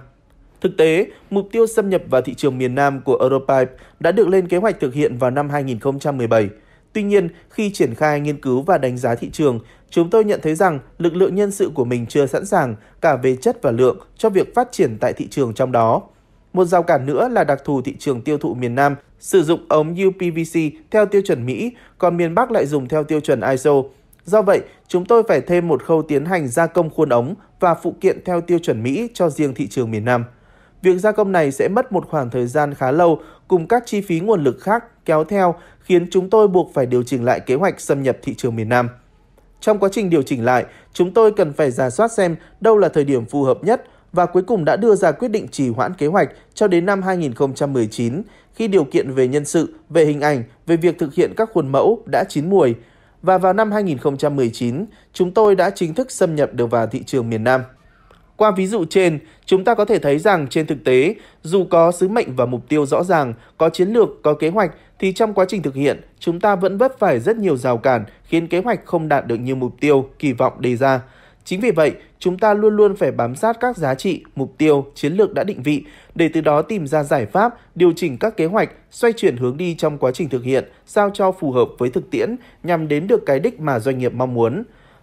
Thực tế, mục tiêu xâm nhập vào thị trường miền Nam của Europipe đã được lên kế hoạch thực hiện vào năm 2017. Tuy nhiên, khi triển khai nghiên cứu và đánh giá thị trường, Chúng tôi nhận thấy rằng lực lượng nhân sự của mình chưa sẵn sàng cả về chất và lượng cho việc phát triển tại thị trường trong đó. Một rào cản nữa là đặc thù thị trường tiêu thụ miền Nam sử dụng ống UPVC theo tiêu chuẩn Mỹ, còn miền Bắc lại dùng theo tiêu chuẩn ISO. Do vậy, chúng tôi phải thêm một khâu tiến hành gia công khuôn ống và phụ kiện theo tiêu chuẩn Mỹ cho riêng thị trường miền Nam. Việc gia công này sẽ mất một khoảng thời gian khá lâu cùng các chi phí nguồn lực khác kéo theo khiến chúng tôi buộc phải điều chỉnh lại kế hoạch xâm nhập thị trường miền Nam. Trong quá trình điều chỉnh lại, chúng tôi cần phải giả soát xem đâu là thời điểm phù hợp nhất và cuối cùng đã đưa ra quyết định trì hoãn kế hoạch cho đến năm 2019 khi điều kiện về nhân sự, về hình ảnh, về việc thực hiện các khuôn mẫu đã chín mùi. Và vào năm 2019, chúng tôi đã chính thức xâm nhập được vào thị trường miền Nam. Qua ví dụ trên, chúng ta có thể thấy rằng trên thực tế, dù có sứ mệnh và mục tiêu rõ ràng, có chiến lược, có kế hoạch, thì trong quá trình thực hiện, chúng ta vẫn vấp phải rất nhiều rào cản khiến kế hoạch không đạt được như mục tiêu, kỳ vọng đề ra. Chính vì vậy, chúng ta luôn luôn phải bám sát các giá trị, mục tiêu, chiến lược đã định vị để từ đó tìm ra giải pháp, điều chỉnh các kế hoạch, xoay chuyển hướng đi trong quá trình thực hiện sao cho phù hợp với thực tiễn nhằm đến được cái đích mà doanh nghiệp mong muốn.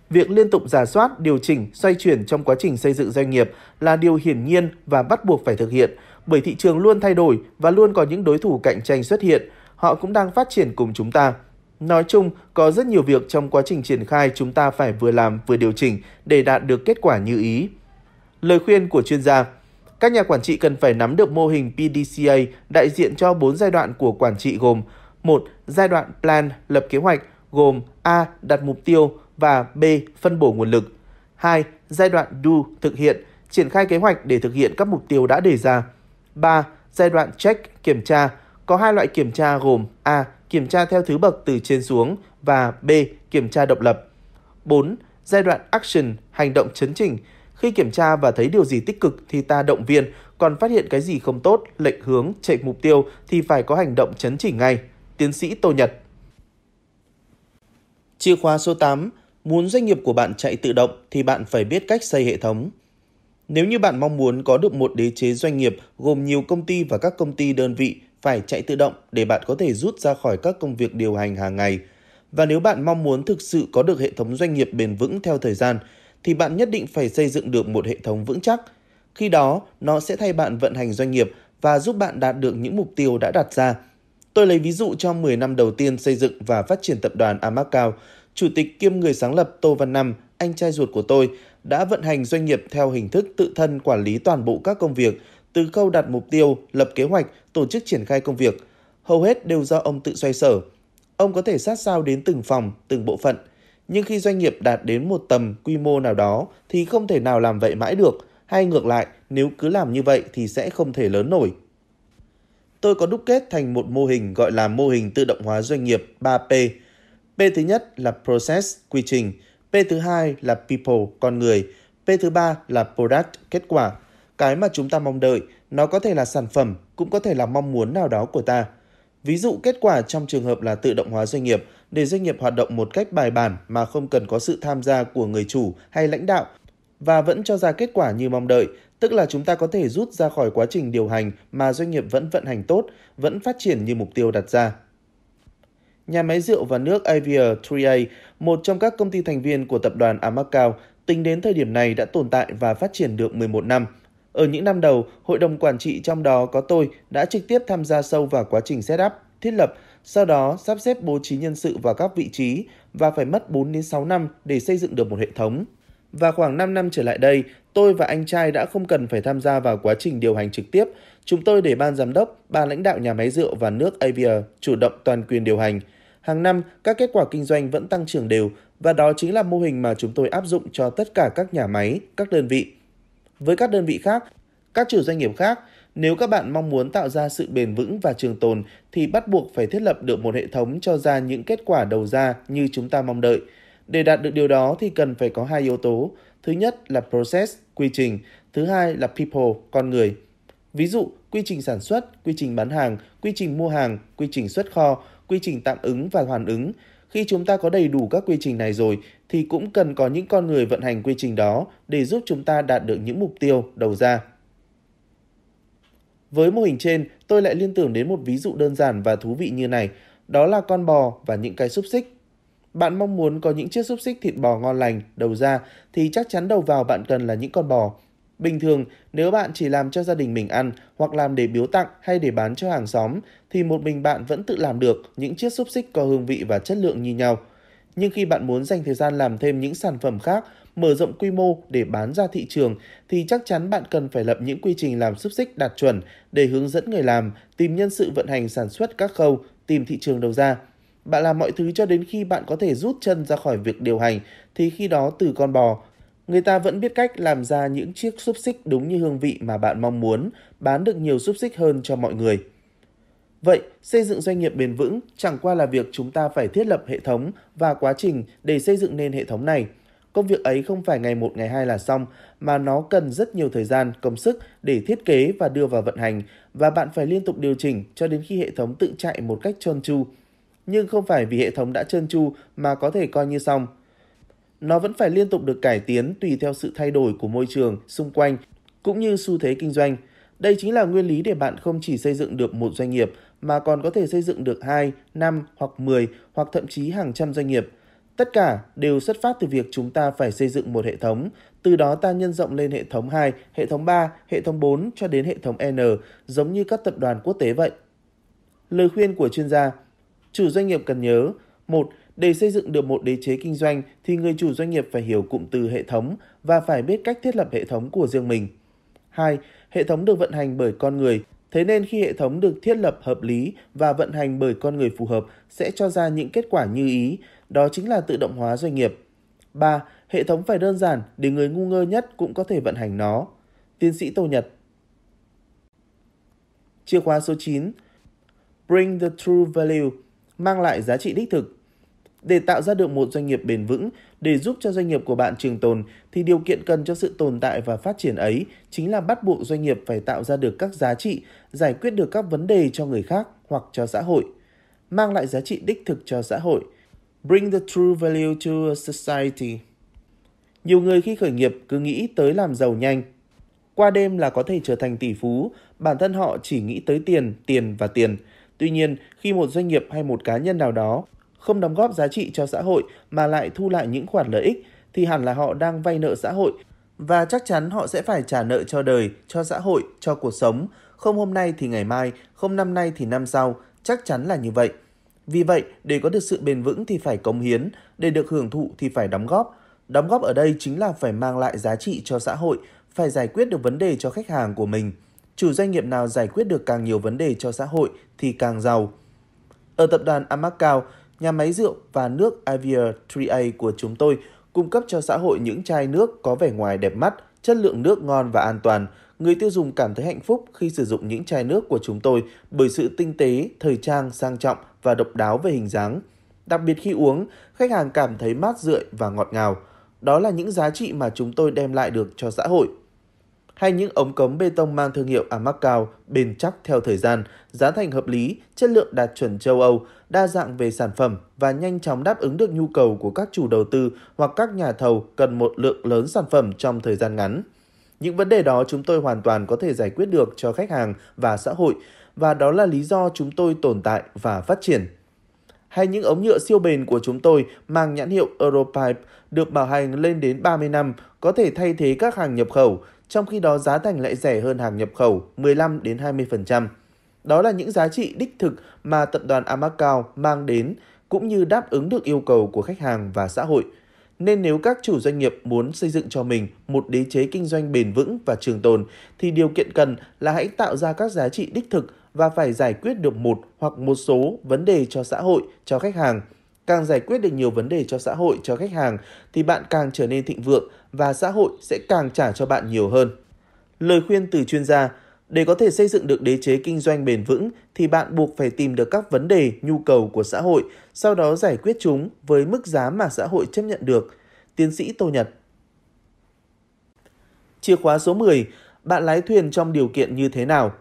Việc liên tục giả soát, điều chỉnh, xoay chuyển trong quá trình xây dựng doanh nghiệp là điều hiển nhiên và bắt buộc phải thực hiện, bởi thị trường luôn thay đổi và luôn có những đối thủ cạnh tranh xuất hiện, họ cũng đang phát triển cùng chúng ta. Nói chung, có rất nhiều việc trong quá trình triển khai chúng ta phải vừa làm vừa điều chỉnh để đạt được kết quả như ý. Lời khuyên của chuyên gia Các nhà quản trị cần phải nắm được mô hình PDCA đại diện cho 4 giai đoạn của quản trị gồm một Giai đoạn plan, lập kế hoạch, gồm A. Đặt mục tiêu, và B. Phân bổ nguồn lực. 2. Giai đoạn do thực hiện, triển khai kế hoạch để thực hiện các mục tiêu đã đề ra. 3. Giai đoạn check kiểm tra, có hai loại kiểm tra gồm A. Kiểm tra theo thứ bậc từ trên xuống và B. Kiểm tra độc lập. 4. Giai đoạn action, hành động chấn chỉnh. Khi kiểm tra và thấy điều gì tích cực thì ta động viên, còn phát hiện cái gì không tốt, lệnh hướng, chạy mục tiêu thì phải có hành động chấn chỉnh ngay. Tiến sĩ Tô Nhật Chìa khóa số 8 Muốn doanh nghiệp của bạn chạy tự động thì bạn phải biết cách xây hệ thống. Nếu như bạn mong muốn có được một đế chế doanh nghiệp gồm nhiều công ty và các công ty đơn vị phải chạy tự động để bạn có thể rút ra khỏi các công việc điều hành hàng ngày. Và nếu bạn mong muốn thực sự có được hệ thống doanh nghiệp bền vững theo thời gian thì bạn nhất định phải xây dựng được một hệ thống vững chắc. Khi đó, nó sẽ thay bạn vận hành doanh nghiệp và giúp bạn đạt được những mục tiêu đã đặt ra. Tôi lấy ví dụ trong 10 năm đầu tiên xây dựng và phát triển tập đoàn Amacao, chủ tịch kiêm người sáng lập Tô Văn Năm, anh trai ruột của tôi, đã vận hành doanh nghiệp theo hình thức tự thân quản lý toàn bộ các công việc, từ khâu đặt mục tiêu, lập kế hoạch, tổ chức triển khai công việc. Hầu hết đều do ông tự xoay sở. Ông có thể sát sao đến từng phòng, từng bộ phận. Nhưng khi doanh nghiệp đạt đến một tầm quy mô nào đó thì không thể nào làm vậy mãi được, hay ngược lại, nếu cứ làm như vậy thì sẽ không thể lớn nổi. Tôi có đúc kết thành một mô hình gọi là mô hình tự động hóa doanh nghiệp 3P – P thứ nhất là process, quy trình. P thứ hai là people, con người. P thứ ba là product, kết quả. Cái mà chúng ta mong đợi, nó có thể là sản phẩm, cũng có thể là mong muốn nào đó của ta. Ví dụ kết quả trong trường hợp là tự động hóa doanh nghiệp, để doanh nghiệp hoạt động một cách bài bản mà không cần có sự tham gia của người chủ hay lãnh đạo và vẫn cho ra kết quả như mong đợi, tức là chúng ta có thể rút ra khỏi quá trình điều hành mà doanh nghiệp vẫn vận hành tốt, vẫn phát triển như mục tiêu đặt ra. Nhà máy rượu và nước Avia 3A, một trong các công ty thành viên của tập đoàn Amacao, tính đến thời điểm này đã tồn tại và phát triển được 11 năm. Ở những năm đầu, hội đồng quản trị trong đó có tôi đã trực tiếp tham gia sâu vào quá trình setup, thiết lập, sau đó sắp xếp bố trí nhân sự vào các vị trí và phải mất 4 đến 6 năm để xây dựng được một hệ thống. Và khoảng 5 năm trở lại đây, tôi và anh trai đã không cần phải tham gia vào quá trình điều hành trực tiếp. Chúng tôi để ban giám đốc, ban lãnh đạo nhà máy rượu và nước Avia chủ động toàn quyền điều hành. Hàng năm, các kết quả kinh doanh vẫn tăng trưởng đều và đó chính là mô hình mà chúng tôi áp dụng cho tất cả các nhà máy, các đơn vị. Với các đơn vị khác, các chủ doanh nghiệp khác, nếu các bạn mong muốn tạo ra sự bền vững và trường tồn thì bắt buộc phải thiết lập được một hệ thống cho ra những kết quả đầu ra như chúng ta mong đợi – để đạt được điều đó thì cần phải có hai yếu tố. Thứ nhất là process, quy trình. Thứ hai là people, con người. Ví dụ, quy trình sản xuất, quy trình bán hàng, quy trình mua hàng, quy trình xuất kho, quy trình tạm ứng và hoàn ứng. Khi chúng ta có đầy đủ các quy trình này rồi thì cũng cần có những con người vận hành quy trình đó để giúp chúng ta đạt được những mục tiêu đầu ra. Với mô hình trên, tôi lại liên tưởng đến một ví dụ đơn giản và thú vị như này, đó là con bò và những cái xúc xích. Bạn mong muốn có những chiếc xúc xích thịt bò ngon lành, đầu ra thì chắc chắn đầu vào bạn cần là những con bò. Bình thường, nếu bạn chỉ làm cho gia đình mình ăn hoặc làm để biếu tặng hay để bán cho hàng xóm thì một mình bạn vẫn tự làm được những chiếc xúc xích có hương vị và chất lượng như nhau. Nhưng khi bạn muốn dành thời gian làm thêm những sản phẩm khác, mở rộng quy mô để bán ra thị trường thì chắc chắn bạn cần phải lập những quy trình làm xúc xích đạt chuẩn để hướng dẫn người làm, tìm nhân sự vận hành sản xuất các khâu, tìm thị trường đầu ra. Bạn làm mọi thứ cho đến khi bạn có thể rút chân ra khỏi việc điều hành, thì khi đó từ con bò, người ta vẫn biết cách làm ra những chiếc xúc xích đúng như hương vị mà bạn mong muốn, bán được nhiều xúc xích hơn cho mọi người. Vậy, xây dựng doanh nghiệp bền vững chẳng qua là việc chúng ta phải thiết lập hệ thống và quá trình để xây dựng nên hệ thống này. Công việc ấy không phải ngày một ngày hai là xong, mà nó cần rất nhiều thời gian, công sức để thiết kế và đưa vào vận hành, và bạn phải liên tục điều chỉnh cho đến khi hệ thống tự chạy một cách trơn tru, nhưng không phải vì hệ thống đã trơn tru mà có thể coi như xong. Nó vẫn phải liên tục được cải tiến tùy theo sự thay đổi của môi trường xung quanh cũng như xu thế kinh doanh. Đây chính là nguyên lý để bạn không chỉ xây dựng được một doanh nghiệp mà còn có thể xây dựng được 2, 5 hoặc 10 hoặc thậm chí hàng trăm doanh nghiệp. Tất cả đều xuất phát từ việc chúng ta phải xây dựng một hệ thống, từ đó ta nhân rộng lên hệ thống 2, hệ thống 3, hệ thống 4 cho đến hệ thống N, giống như các tập đoàn quốc tế vậy. Lời khuyên của chuyên gia – chủ doanh nghiệp cần nhớ một để xây dựng được một đế chế kinh doanh thì người chủ doanh nghiệp phải hiểu cụm từ hệ thống và phải biết cách thiết lập hệ thống của riêng mình. 2. Hệ thống được vận hành bởi con người, thế nên khi hệ thống được thiết lập hợp lý và vận hành bởi con người phù hợp sẽ cho ra những kết quả như ý, đó chính là tự động hóa doanh nghiệp. 3. Hệ thống phải đơn giản để người ngu ngơ nhất cũng có thể vận hành nó. Tiến sĩ Tô Nhật Chìa khóa số 9 Bring the true value – mang lại giá trị đích thực. Để tạo ra được một doanh nghiệp bền vững, để giúp cho doanh nghiệp của bạn trường tồn thì điều kiện cần cho sự tồn tại và phát triển ấy chính là bắt buộc doanh nghiệp phải tạo ra được các giá trị, giải quyết được các vấn đề cho người khác hoặc cho xã hội, mang lại giá trị đích thực cho xã hội. Bring the true value to a society. Nhiều người khi khởi nghiệp cứ nghĩ tới làm giàu nhanh. Qua đêm là có thể trở thành tỷ phú, bản thân họ chỉ nghĩ tới tiền, tiền và tiền. Tuy nhiên, khi một doanh nghiệp hay một cá nhân nào đó không đóng góp giá trị cho xã hội mà lại thu lại những khoản lợi ích thì hẳn là họ đang vay nợ xã hội và chắc chắn họ sẽ phải trả nợ cho đời, cho xã hội, cho cuộc sống, không hôm nay thì ngày mai, không năm nay thì năm sau, chắc chắn là như vậy. Vì vậy, để có được sự bền vững thì phải cống hiến, để được hưởng thụ thì phải đóng góp. Đóng góp ở đây chính là phải mang lại giá trị cho xã hội, phải giải quyết được vấn đề cho khách hàng của mình chủ doanh nghiệp nào giải quyết được càng nhiều vấn đề cho xã hội thì càng giàu. Ở tập đoàn Amacao, nhà máy rượu và nước Avia 3A của chúng tôi cung cấp cho xã hội những chai nước có vẻ ngoài đẹp mắt, chất lượng nước ngon và an toàn. Người tiêu dùng cảm thấy hạnh phúc khi sử dụng những chai nước của chúng tôi bởi sự tinh tế, thời trang, sang trọng và độc đáo về hình dáng. Đặc biệt khi uống, khách hàng cảm thấy mát rượi và ngọt ngào. Đó là những giá trị mà chúng tôi đem lại được cho xã hội hay những ống cống bê tông mang thương hiệu Amacao bền chắc theo thời gian, giá thành hợp lý, chất lượng đạt chuẩn châu Âu, đa dạng về sản phẩm và nhanh chóng đáp ứng được nhu cầu của các chủ đầu tư hoặc các nhà thầu cần một lượng lớn sản phẩm trong thời gian ngắn. Những vấn đề đó chúng tôi hoàn toàn có thể giải quyết được cho khách hàng và xã hội và đó là lý do chúng tôi tồn tại và phát triển hay những ống nhựa siêu bền của chúng tôi mang nhãn hiệu Europipe được bảo hành lên đến 30 năm có thể thay thế các hàng nhập khẩu, trong khi đó giá thành lại rẻ hơn hàng nhập khẩu 15 đến 20%. Đó là những giá trị đích thực mà tập đoàn Amacao mang đến cũng như đáp ứng được yêu cầu của khách hàng và xã hội. Nên nếu các chủ doanh nghiệp muốn xây dựng cho mình một đế chế kinh doanh bền vững và trường tồn thì điều kiện cần là hãy tạo ra các giá trị đích thực và phải giải quyết được một hoặc một số vấn đề cho xã hội, cho khách hàng – càng giải quyết được nhiều vấn đề cho xã hội, cho khách hàng thì bạn càng trở nên thịnh vượng và xã hội sẽ càng trả cho bạn nhiều hơn. Lời khuyên từ chuyên gia, để có thể xây dựng được đế chế kinh doanh bền vững thì bạn buộc phải tìm được các vấn đề, nhu cầu của xã hội, sau đó giải quyết chúng với mức giá mà xã hội chấp nhận được. Tiến sĩ Tô Nhật Chìa khóa số 10, bạn lái thuyền trong điều kiện như thế nào?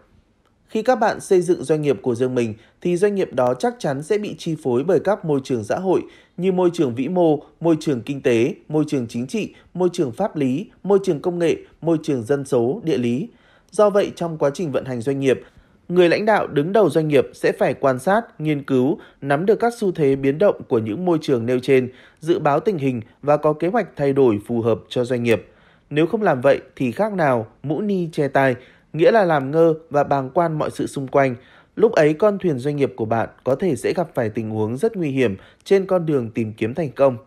Khi các bạn xây dựng doanh nghiệp của riêng mình thì doanh nghiệp đó chắc chắn sẽ bị chi phối bởi các môi trường xã hội như môi trường vĩ mô, môi trường kinh tế, môi trường chính trị, môi trường pháp lý, môi trường công nghệ, môi trường dân số, địa lý. Do vậy trong quá trình vận hành doanh nghiệp, người lãnh đạo đứng đầu doanh nghiệp sẽ phải quan sát, nghiên cứu, nắm được các xu thế biến động của những môi trường nêu trên, dự báo tình hình và có kế hoạch thay đổi phù hợp cho doanh nghiệp. Nếu không làm vậy thì khác nào mũ ni che tai, nghĩa là làm ngơ và bàng quan mọi sự xung quanh. Lúc ấy con thuyền doanh nghiệp của bạn có thể sẽ gặp phải tình huống rất nguy hiểm trên con đường tìm kiếm thành công.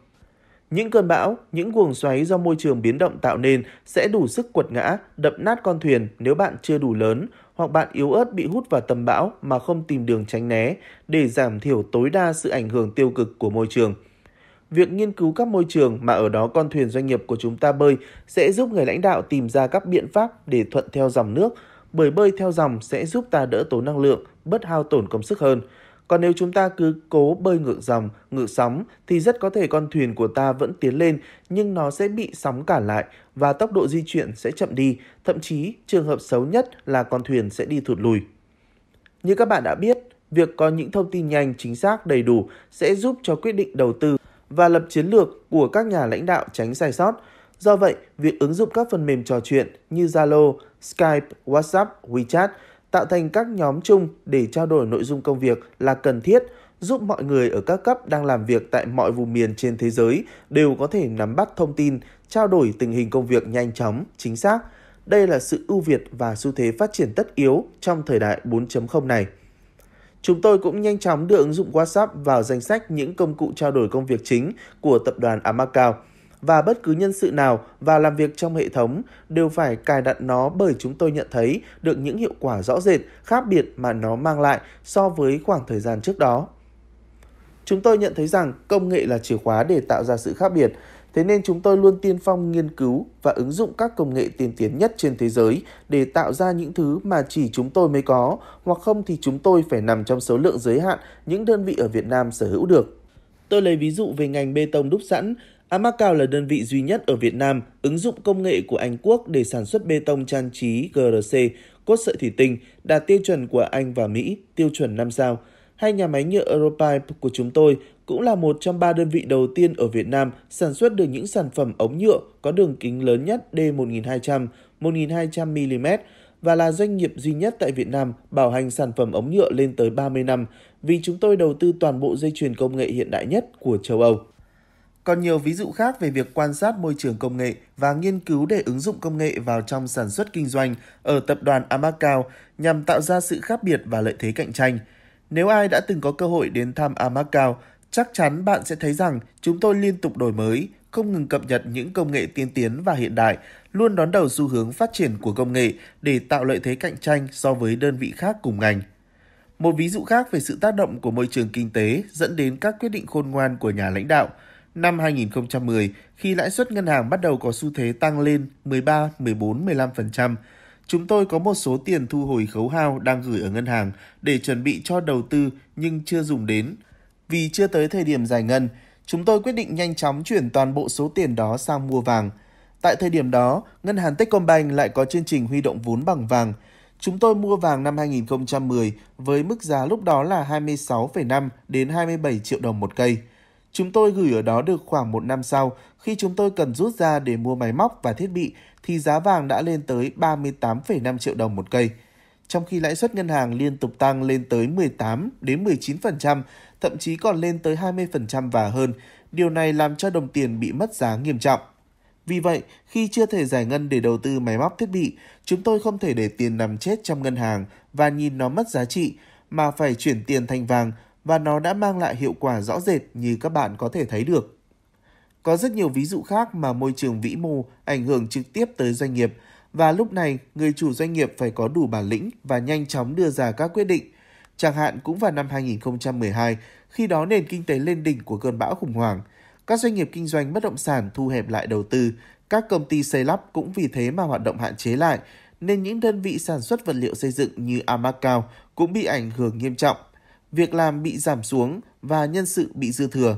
Những cơn bão, những cuồng xoáy do môi trường biến động tạo nên sẽ đủ sức quật ngã, đập nát con thuyền nếu bạn chưa đủ lớn hoặc bạn yếu ớt bị hút vào tầm bão mà không tìm đường tránh né để giảm thiểu tối đa sự ảnh hưởng tiêu cực của môi trường. Việc nghiên cứu các môi trường mà ở đó con thuyền doanh nghiệp của chúng ta bơi sẽ giúp người lãnh đạo tìm ra các biện pháp để thuận theo dòng nước, bởi bơi theo dòng sẽ giúp ta đỡ tốn năng lượng, bớt hao tổn công sức hơn. Còn nếu chúng ta cứ cố bơi ngược dòng, ngược sóng thì rất có thể con thuyền của ta vẫn tiến lên nhưng nó sẽ bị sóng cản lại và tốc độ di chuyển sẽ chậm đi, thậm chí trường hợp xấu nhất là con thuyền sẽ đi thụt lùi. Như các bạn đã biết, việc có những thông tin nhanh, chính xác, đầy đủ sẽ giúp cho quyết định đầu tư và lập chiến lược của các nhà lãnh đạo tránh sai sót. Do vậy, việc ứng dụng các phần mềm trò chuyện như Zalo, Skype, WhatsApp, WeChat tạo thành các nhóm chung để trao đổi nội dung công việc là cần thiết, giúp mọi người ở các cấp đang làm việc tại mọi vùng miền trên thế giới đều có thể nắm bắt thông tin, trao đổi tình hình công việc nhanh chóng, chính xác. Đây là sự ưu việt và xu thế phát triển tất yếu trong thời đại 4.0 này. Chúng tôi cũng nhanh chóng đưa ứng dụng WhatsApp vào danh sách những công cụ trao đổi công việc chính của tập đoàn Amacao và bất cứ nhân sự nào và làm việc trong hệ thống đều phải cài đặt nó bởi chúng tôi nhận thấy được những hiệu quả rõ rệt khác biệt mà nó mang lại so với khoảng thời gian trước đó. Chúng tôi nhận thấy rằng công nghệ là chìa khóa để tạo ra sự khác biệt Thế nên chúng tôi luôn tiên phong nghiên cứu và ứng dụng các công nghệ tiên tiến nhất trên thế giới để tạo ra những thứ mà chỉ chúng tôi mới có, hoặc không thì chúng tôi phải nằm trong số lượng giới hạn những đơn vị ở Việt Nam sở hữu được. Tôi lấy ví dụ về ngành bê tông đúc sẵn, Amacao là đơn vị duy nhất ở Việt Nam ứng dụng công nghệ của Anh Quốc để sản xuất bê tông trang trí GRC, cốt sợi thủy tinh, đạt tiêu chuẩn của Anh và Mỹ, tiêu chuẩn 5 sao. Hai nhà máy nhựa Europipe của chúng tôi cũng là một trong ba đơn vị đầu tiên ở Việt Nam sản xuất được những sản phẩm ống nhựa có đường kính lớn nhất D1200, 1200mm và là doanh nghiệp duy nhất tại Việt Nam bảo hành sản phẩm ống nhựa lên tới 30 năm vì chúng tôi đầu tư toàn bộ dây chuyền công nghệ hiện đại nhất của châu Âu. Còn nhiều ví dụ khác về việc quan sát môi trường công nghệ và nghiên cứu để ứng dụng công nghệ vào trong sản xuất kinh doanh ở tập đoàn Amacao nhằm tạo ra sự khác biệt và lợi thế cạnh tranh. Nếu ai đã từng có cơ hội đến thăm Amacao, Chắc chắn bạn sẽ thấy rằng chúng tôi liên tục đổi mới, không ngừng cập nhật những công nghệ tiên tiến và hiện đại, luôn đón đầu xu hướng phát triển của công nghệ để tạo lợi thế cạnh tranh so với đơn vị khác cùng ngành. Một ví dụ khác về sự tác động của môi trường kinh tế dẫn đến các quyết định khôn ngoan của nhà lãnh đạo. Năm 2010, khi lãi suất ngân hàng bắt đầu có xu thế tăng lên 13, 14, 15%, chúng tôi có một số tiền thu hồi khấu hao đang gửi ở ngân hàng để chuẩn bị cho đầu tư nhưng chưa dùng đến – vì chưa tới thời điểm giải ngân, chúng tôi quyết định nhanh chóng chuyển toàn bộ số tiền đó sang mua vàng. Tại thời điểm đó, ngân hàng Techcombank lại có chương trình huy động vốn bằng vàng. Chúng tôi mua vàng năm 2010 với mức giá lúc đó là 26,5 đến 27 triệu đồng một cây. Chúng tôi gửi ở đó được khoảng một năm sau, khi chúng tôi cần rút ra để mua máy móc và thiết bị, thì giá vàng đã lên tới 38,5 triệu đồng một cây. Trong khi lãi suất ngân hàng liên tục tăng lên tới 18 đến 19%, thậm chí còn lên tới 20% và hơn. Điều này làm cho đồng tiền bị mất giá nghiêm trọng. Vì vậy, khi chưa thể giải ngân để đầu tư máy móc thiết bị, chúng tôi không thể để tiền nằm chết trong ngân hàng và nhìn nó mất giá trị, mà phải chuyển tiền thành vàng và nó đã mang lại hiệu quả rõ rệt như các bạn có thể thấy được. Có rất nhiều ví dụ khác mà môi trường vĩ mô ảnh hưởng trực tiếp tới doanh nghiệp và lúc này người chủ doanh nghiệp phải có đủ bản lĩnh và nhanh chóng đưa ra các quyết định Chẳng hạn cũng vào năm 2012, khi đó nền kinh tế lên đỉnh của cơn bão khủng hoảng, các doanh nghiệp kinh doanh bất động sản thu hẹp lại đầu tư, các công ty xây lắp cũng vì thế mà hoạt động hạn chế lại, nên những đơn vị sản xuất vật liệu xây dựng như Amacao cũng bị ảnh hưởng nghiêm trọng. Việc làm bị giảm xuống và nhân sự bị dư thừa.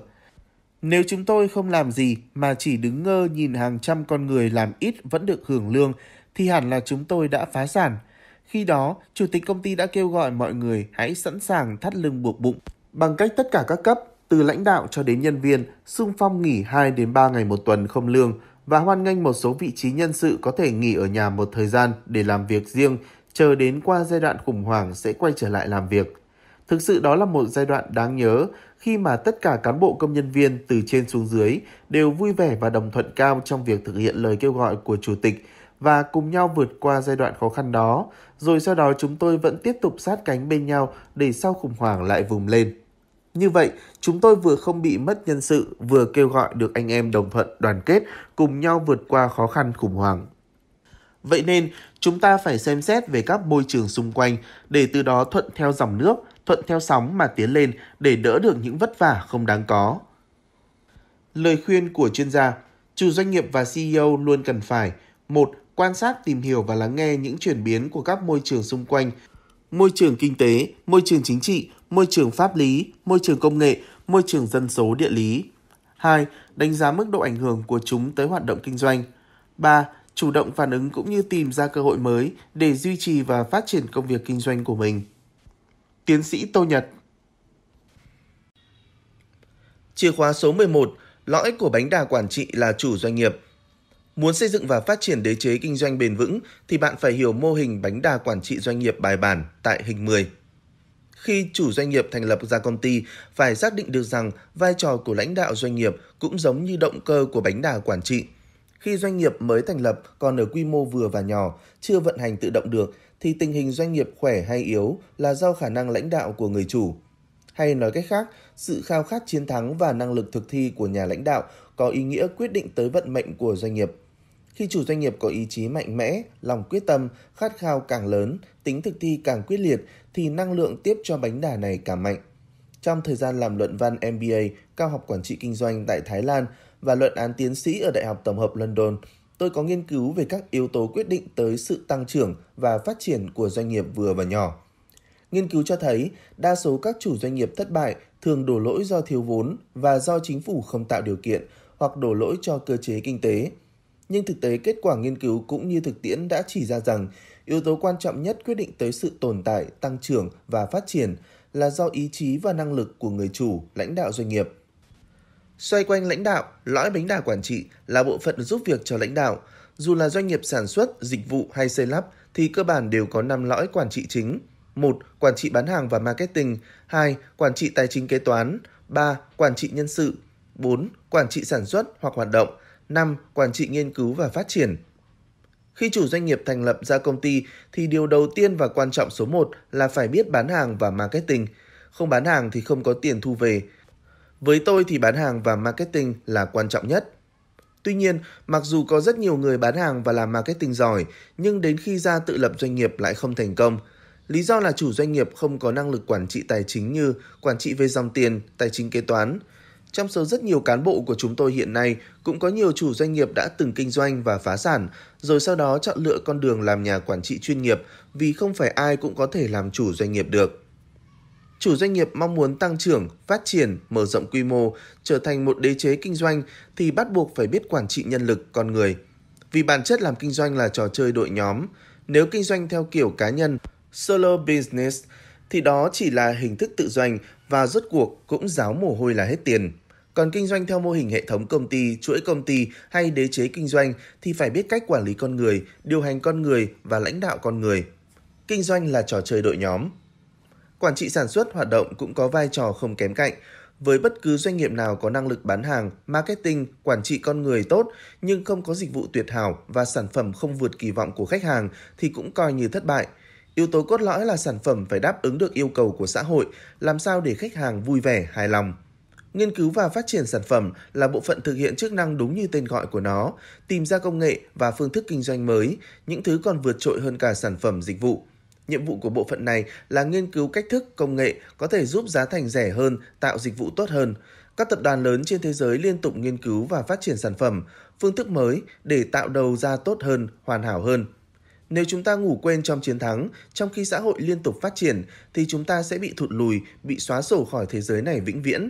Nếu chúng tôi không làm gì mà chỉ đứng ngơ nhìn hàng trăm con người làm ít vẫn được hưởng lương thì hẳn là chúng tôi đã phá sản – khi đó, chủ tịch công ty đã kêu gọi mọi người hãy sẵn sàng thắt lưng buộc bụng bằng cách tất cả các cấp, từ lãnh đạo cho đến nhân viên, xung phong nghỉ 2 đến 3 ngày một tuần không lương và hoan nghênh một số vị trí nhân sự có thể nghỉ ở nhà một thời gian để làm việc riêng, chờ đến qua giai đoạn khủng hoảng sẽ quay trở lại làm việc. Thực sự đó là một giai đoạn đáng nhớ khi mà tất cả cán bộ công nhân viên từ trên xuống dưới đều vui vẻ và đồng thuận cao trong việc thực hiện lời kêu gọi của chủ tịch và cùng nhau vượt qua giai đoạn khó khăn đó rồi sau đó chúng tôi vẫn tiếp tục sát cánh bên nhau để sau khủng hoảng lại vùng lên. Như vậy, chúng tôi vừa không bị mất nhân sự, vừa kêu gọi được anh em đồng thuận đoàn kết cùng nhau vượt qua khó khăn khủng hoảng. Vậy nên, chúng ta phải xem xét về các môi trường xung quanh để từ đó thuận theo dòng nước, thuận theo sóng mà tiến lên để đỡ được những vất vả không đáng có. Lời khuyên của chuyên gia, chủ doanh nghiệp và CEO luôn cần phải – 1. Quan sát, tìm hiểu và lắng nghe những chuyển biến của các môi trường xung quanh. Môi trường kinh tế, môi trường chính trị, môi trường pháp lý, môi trường công nghệ, môi trường dân số địa lý. 2. Đánh giá mức độ ảnh hưởng của chúng tới hoạt động kinh doanh. 3. Chủ động phản ứng cũng như tìm ra cơ hội mới để duy trì và phát triển công việc kinh doanh của mình. Tiến sĩ Tô Nhật Chìa khóa số 11, lõi của bánh đà quản trị là chủ doanh nghiệp – Muốn xây dựng và phát triển đế chế kinh doanh bền vững thì bạn phải hiểu mô hình bánh đa quản trị doanh nghiệp bài bản tại hình 10. Khi chủ doanh nghiệp thành lập ra công ty, phải xác định được rằng vai trò của lãnh đạo doanh nghiệp cũng giống như động cơ của bánh đà quản trị. Khi doanh nghiệp mới thành lập còn ở quy mô vừa và nhỏ, chưa vận hành tự động được thì tình hình doanh nghiệp khỏe hay yếu là do khả năng lãnh đạo của người chủ. Hay nói cách khác, sự khao khát chiến thắng và năng lực thực thi của nhà lãnh đạo có ý nghĩa quyết định tới vận mệnh của doanh nghiệp. Khi chủ doanh nghiệp có ý chí mạnh mẽ, lòng quyết tâm, khát khao càng lớn, tính thực thi càng quyết liệt thì năng lượng tiếp cho bánh đà này càng mạnh. Trong thời gian làm luận văn MBA, cao học quản trị kinh doanh tại Thái Lan và luận án tiến sĩ ở Đại học Tổng hợp London, tôi có nghiên cứu về các yếu tố quyết định tới sự tăng trưởng và phát triển của doanh nghiệp vừa và nhỏ. Nghiên cứu cho thấy, đa số các chủ doanh nghiệp thất bại thường đổ lỗi do thiếu vốn và do chính phủ không tạo điều kiện hoặc đổ lỗi cho cơ chế kinh tế nhưng thực tế kết quả nghiên cứu cũng như thực tiễn đã chỉ ra rằng yếu tố quan trọng nhất quyết định tới sự tồn tại, tăng trưởng và phát triển là do ý chí và năng lực của người chủ, lãnh đạo doanh nghiệp. Xoay quanh lãnh đạo, lõi bánh đà quản trị là bộ phận giúp việc cho lãnh đạo. Dù là doanh nghiệp sản xuất, dịch vụ hay xây lắp thì cơ bản đều có 5 lõi quản trị chính. 1. Quản trị bán hàng và marketing 2. Quản trị tài chính kế toán 3. Quản trị nhân sự 4. Quản trị sản xuất hoặc hoạt động 5. Quản trị nghiên cứu và phát triển. Khi chủ doanh nghiệp thành lập ra công ty thì điều đầu tiên và quan trọng số 1 là phải biết bán hàng và marketing. Không bán hàng thì không có tiền thu về. Với tôi thì bán hàng và marketing là quan trọng nhất. Tuy nhiên, mặc dù có rất nhiều người bán hàng và làm marketing giỏi, nhưng đến khi ra tự lập doanh nghiệp lại không thành công. Lý do là chủ doanh nghiệp không có năng lực quản trị tài chính như quản trị về dòng tiền, tài chính kế toán, trong số rất nhiều cán bộ của chúng tôi hiện nay, cũng có nhiều chủ doanh nghiệp đã từng kinh doanh và phá sản, rồi sau đó chọn lựa con đường làm nhà quản trị chuyên nghiệp vì không phải ai cũng có thể làm chủ doanh nghiệp được. Chủ doanh nghiệp mong muốn tăng trưởng, phát triển, mở rộng quy mô, trở thành một đế chế kinh doanh thì bắt buộc phải biết quản trị nhân lực, con người. Vì bản chất làm kinh doanh là trò chơi đội nhóm, nếu kinh doanh theo kiểu cá nhân, solo business thì đó chỉ là hình thức tự doanh và rốt cuộc cũng giáo mồ hôi là hết tiền. Còn kinh doanh theo mô hình hệ thống công ty, chuỗi công ty hay đế chế kinh doanh thì phải biết cách quản lý con người, điều hành con người và lãnh đạo con người. Kinh doanh là trò chơi đội nhóm. Quản trị sản xuất hoạt động cũng có vai trò không kém cạnh. Với bất cứ doanh nghiệp nào có năng lực bán hàng, marketing, quản trị con người tốt nhưng không có dịch vụ tuyệt hảo và sản phẩm không vượt kỳ vọng của khách hàng thì cũng coi như thất bại – Yếu tố cốt lõi là sản phẩm phải đáp ứng được yêu cầu của xã hội, làm sao để khách hàng vui vẻ, hài lòng. Nghiên cứu và phát triển sản phẩm là bộ phận thực hiện chức năng đúng như tên gọi của nó, tìm ra công nghệ và phương thức kinh doanh mới, những thứ còn vượt trội hơn cả sản phẩm dịch vụ. Nhiệm vụ của bộ phận này là nghiên cứu cách thức, công nghệ có thể giúp giá thành rẻ hơn, tạo dịch vụ tốt hơn. Các tập đoàn lớn trên thế giới liên tục nghiên cứu và phát triển sản phẩm, phương thức mới để tạo đầu ra tốt hơn, hoàn hảo hơn. Nếu chúng ta ngủ quên trong chiến thắng, trong khi xã hội liên tục phát triển, thì chúng ta sẽ bị thụt lùi, bị xóa sổ khỏi thế giới này vĩnh viễn.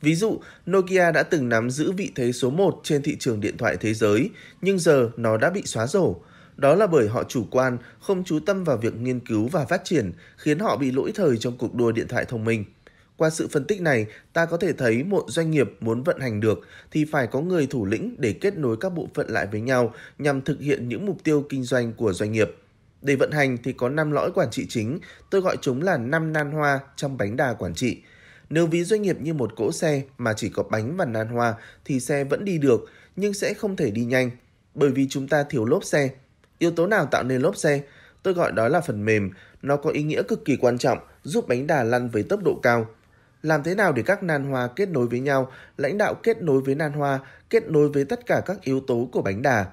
Ví dụ, Nokia đã từng nắm giữ vị thế số 1 trên thị trường điện thoại thế giới, nhưng giờ nó đã bị xóa sổ. Đó là bởi họ chủ quan, không chú tâm vào việc nghiên cứu và phát triển, khiến họ bị lỗi thời trong cuộc đua điện thoại thông minh. Qua sự phân tích này, ta có thể thấy một doanh nghiệp muốn vận hành được thì phải có người thủ lĩnh để kết nối các bộ phận lại với nhau nhằm thực hiện những mục tiêu kinh doanh của doanh nghiệp. Để vận hành thì có 5 lõi quản trị chính, tôi gọi chúng là 5 nan hoa trong bánh đà quản trị. Nếu ví doanh nghiệp như một cỗ xe mà chỉ có bánh và nan hoa thì xe vẫn đi được nhưng sẽ không thể đi nhanh bởi vì chúng ta thiếu lốp xe. Yếu tố nào tạo nên lốp xe? Tôi gọi đó là phần mềm, nó có ý nghĩa cực kỳ quan trọng giúp bánh đà lăn với tốc độ cao. Làm thế nào để các nan hoa kết nối với nhau, lãnh đạo kết nối với nan hoa, kết nối với tất cả các yếu tố của bánh đà.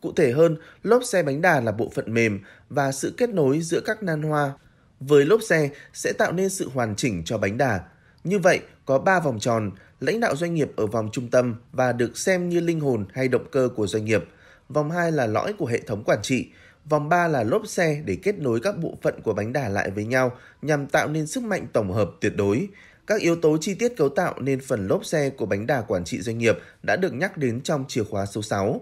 Cụ thể hơn, lốp xe bánh đà là bộ phận mềm và sự kết nối giữa các nan hoa với lốp xe sẽ tạo nên sự hoàn chỉnh cho bánh đà. Như vậy, có 3 vòng tròn, lãnh đạo doanh nghiệp ở vòng trung tâm và được xem như linh hồn hay động cơ của doanh nghiệp. Vòng 2 là lõi của hệ thống quản trị, vòng 3 là lốp xe để kết nối các bộ phận của bánh đà lại với nhau nhằm tạo nên sức mạnh tổng hợp tuyệt đối. Các yếu tố chi tiết cấu tạo nên phần lốp xe của bánh đà quản trị doanh nghiệp đã được nhắc đến trong chìa khóa số 6.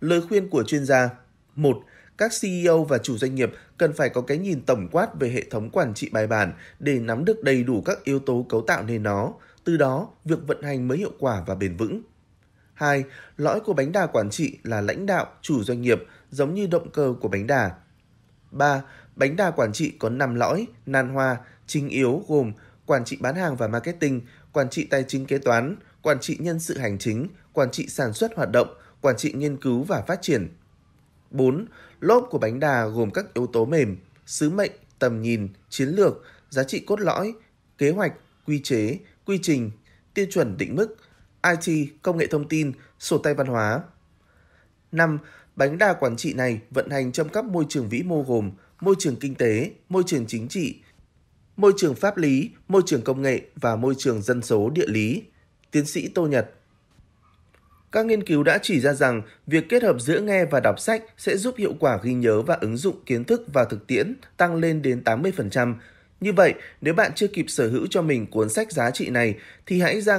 Lời khuyên của chuyên gia 1. Các CEO và chủ doanh nghiệp cần phải có cái nhìn tổng quát về hệ thống quản trị bài bản để nắm được đầy đủ các yếu tố cấu tạo nên nó, từ đó việc vận hành mới hiệu quả và bền vững. 2. Lõi của bánh đà quản trị là lãnh đạo, chủ doanh nghiệp, giống như động cơ của bánh đà. 3. Bánh đà quản trị có 5 lõi, nan hoa, chính yếu gồm quản trị bán hàng và marketing, quản trị tài chính kế toán, quản trị nhân sự hành chính, quản trị sản xuất hoạt động, quản trị nghiên cứu và phát triển. 4. Lốp của bánh đà gồm các yếu tố mềm, sứ mệnh, tầm nhìn, chiến lược, giá trị cốt lõi, kế hoạch, quy chế, quy trình, tiêu chuẩn định mức, IT, công nghệ thông tin, sổ tay văn hóa. 5. Bánh đa quản trị này vận hành trong các môi trường vĩ mô gồm môi trường kinh tế, môi trường chính trị, môi trường pháp lý, môi trường công nghệ và môi trường dân số địa lý. Tiến sĩ Tô Nhật các nghiên cứu đã chỉ ra rằng việc kết hợp giữa nghe và đọc sách sẽ giúp hiệu quả ghi nhớ và ứng dụng kiến thức vào thực tiễn tăng lên đến 80%. Như vậy, nếu bạn chưa kịp sở hữu cho mình cuốn sách giá trị này thì hãy ra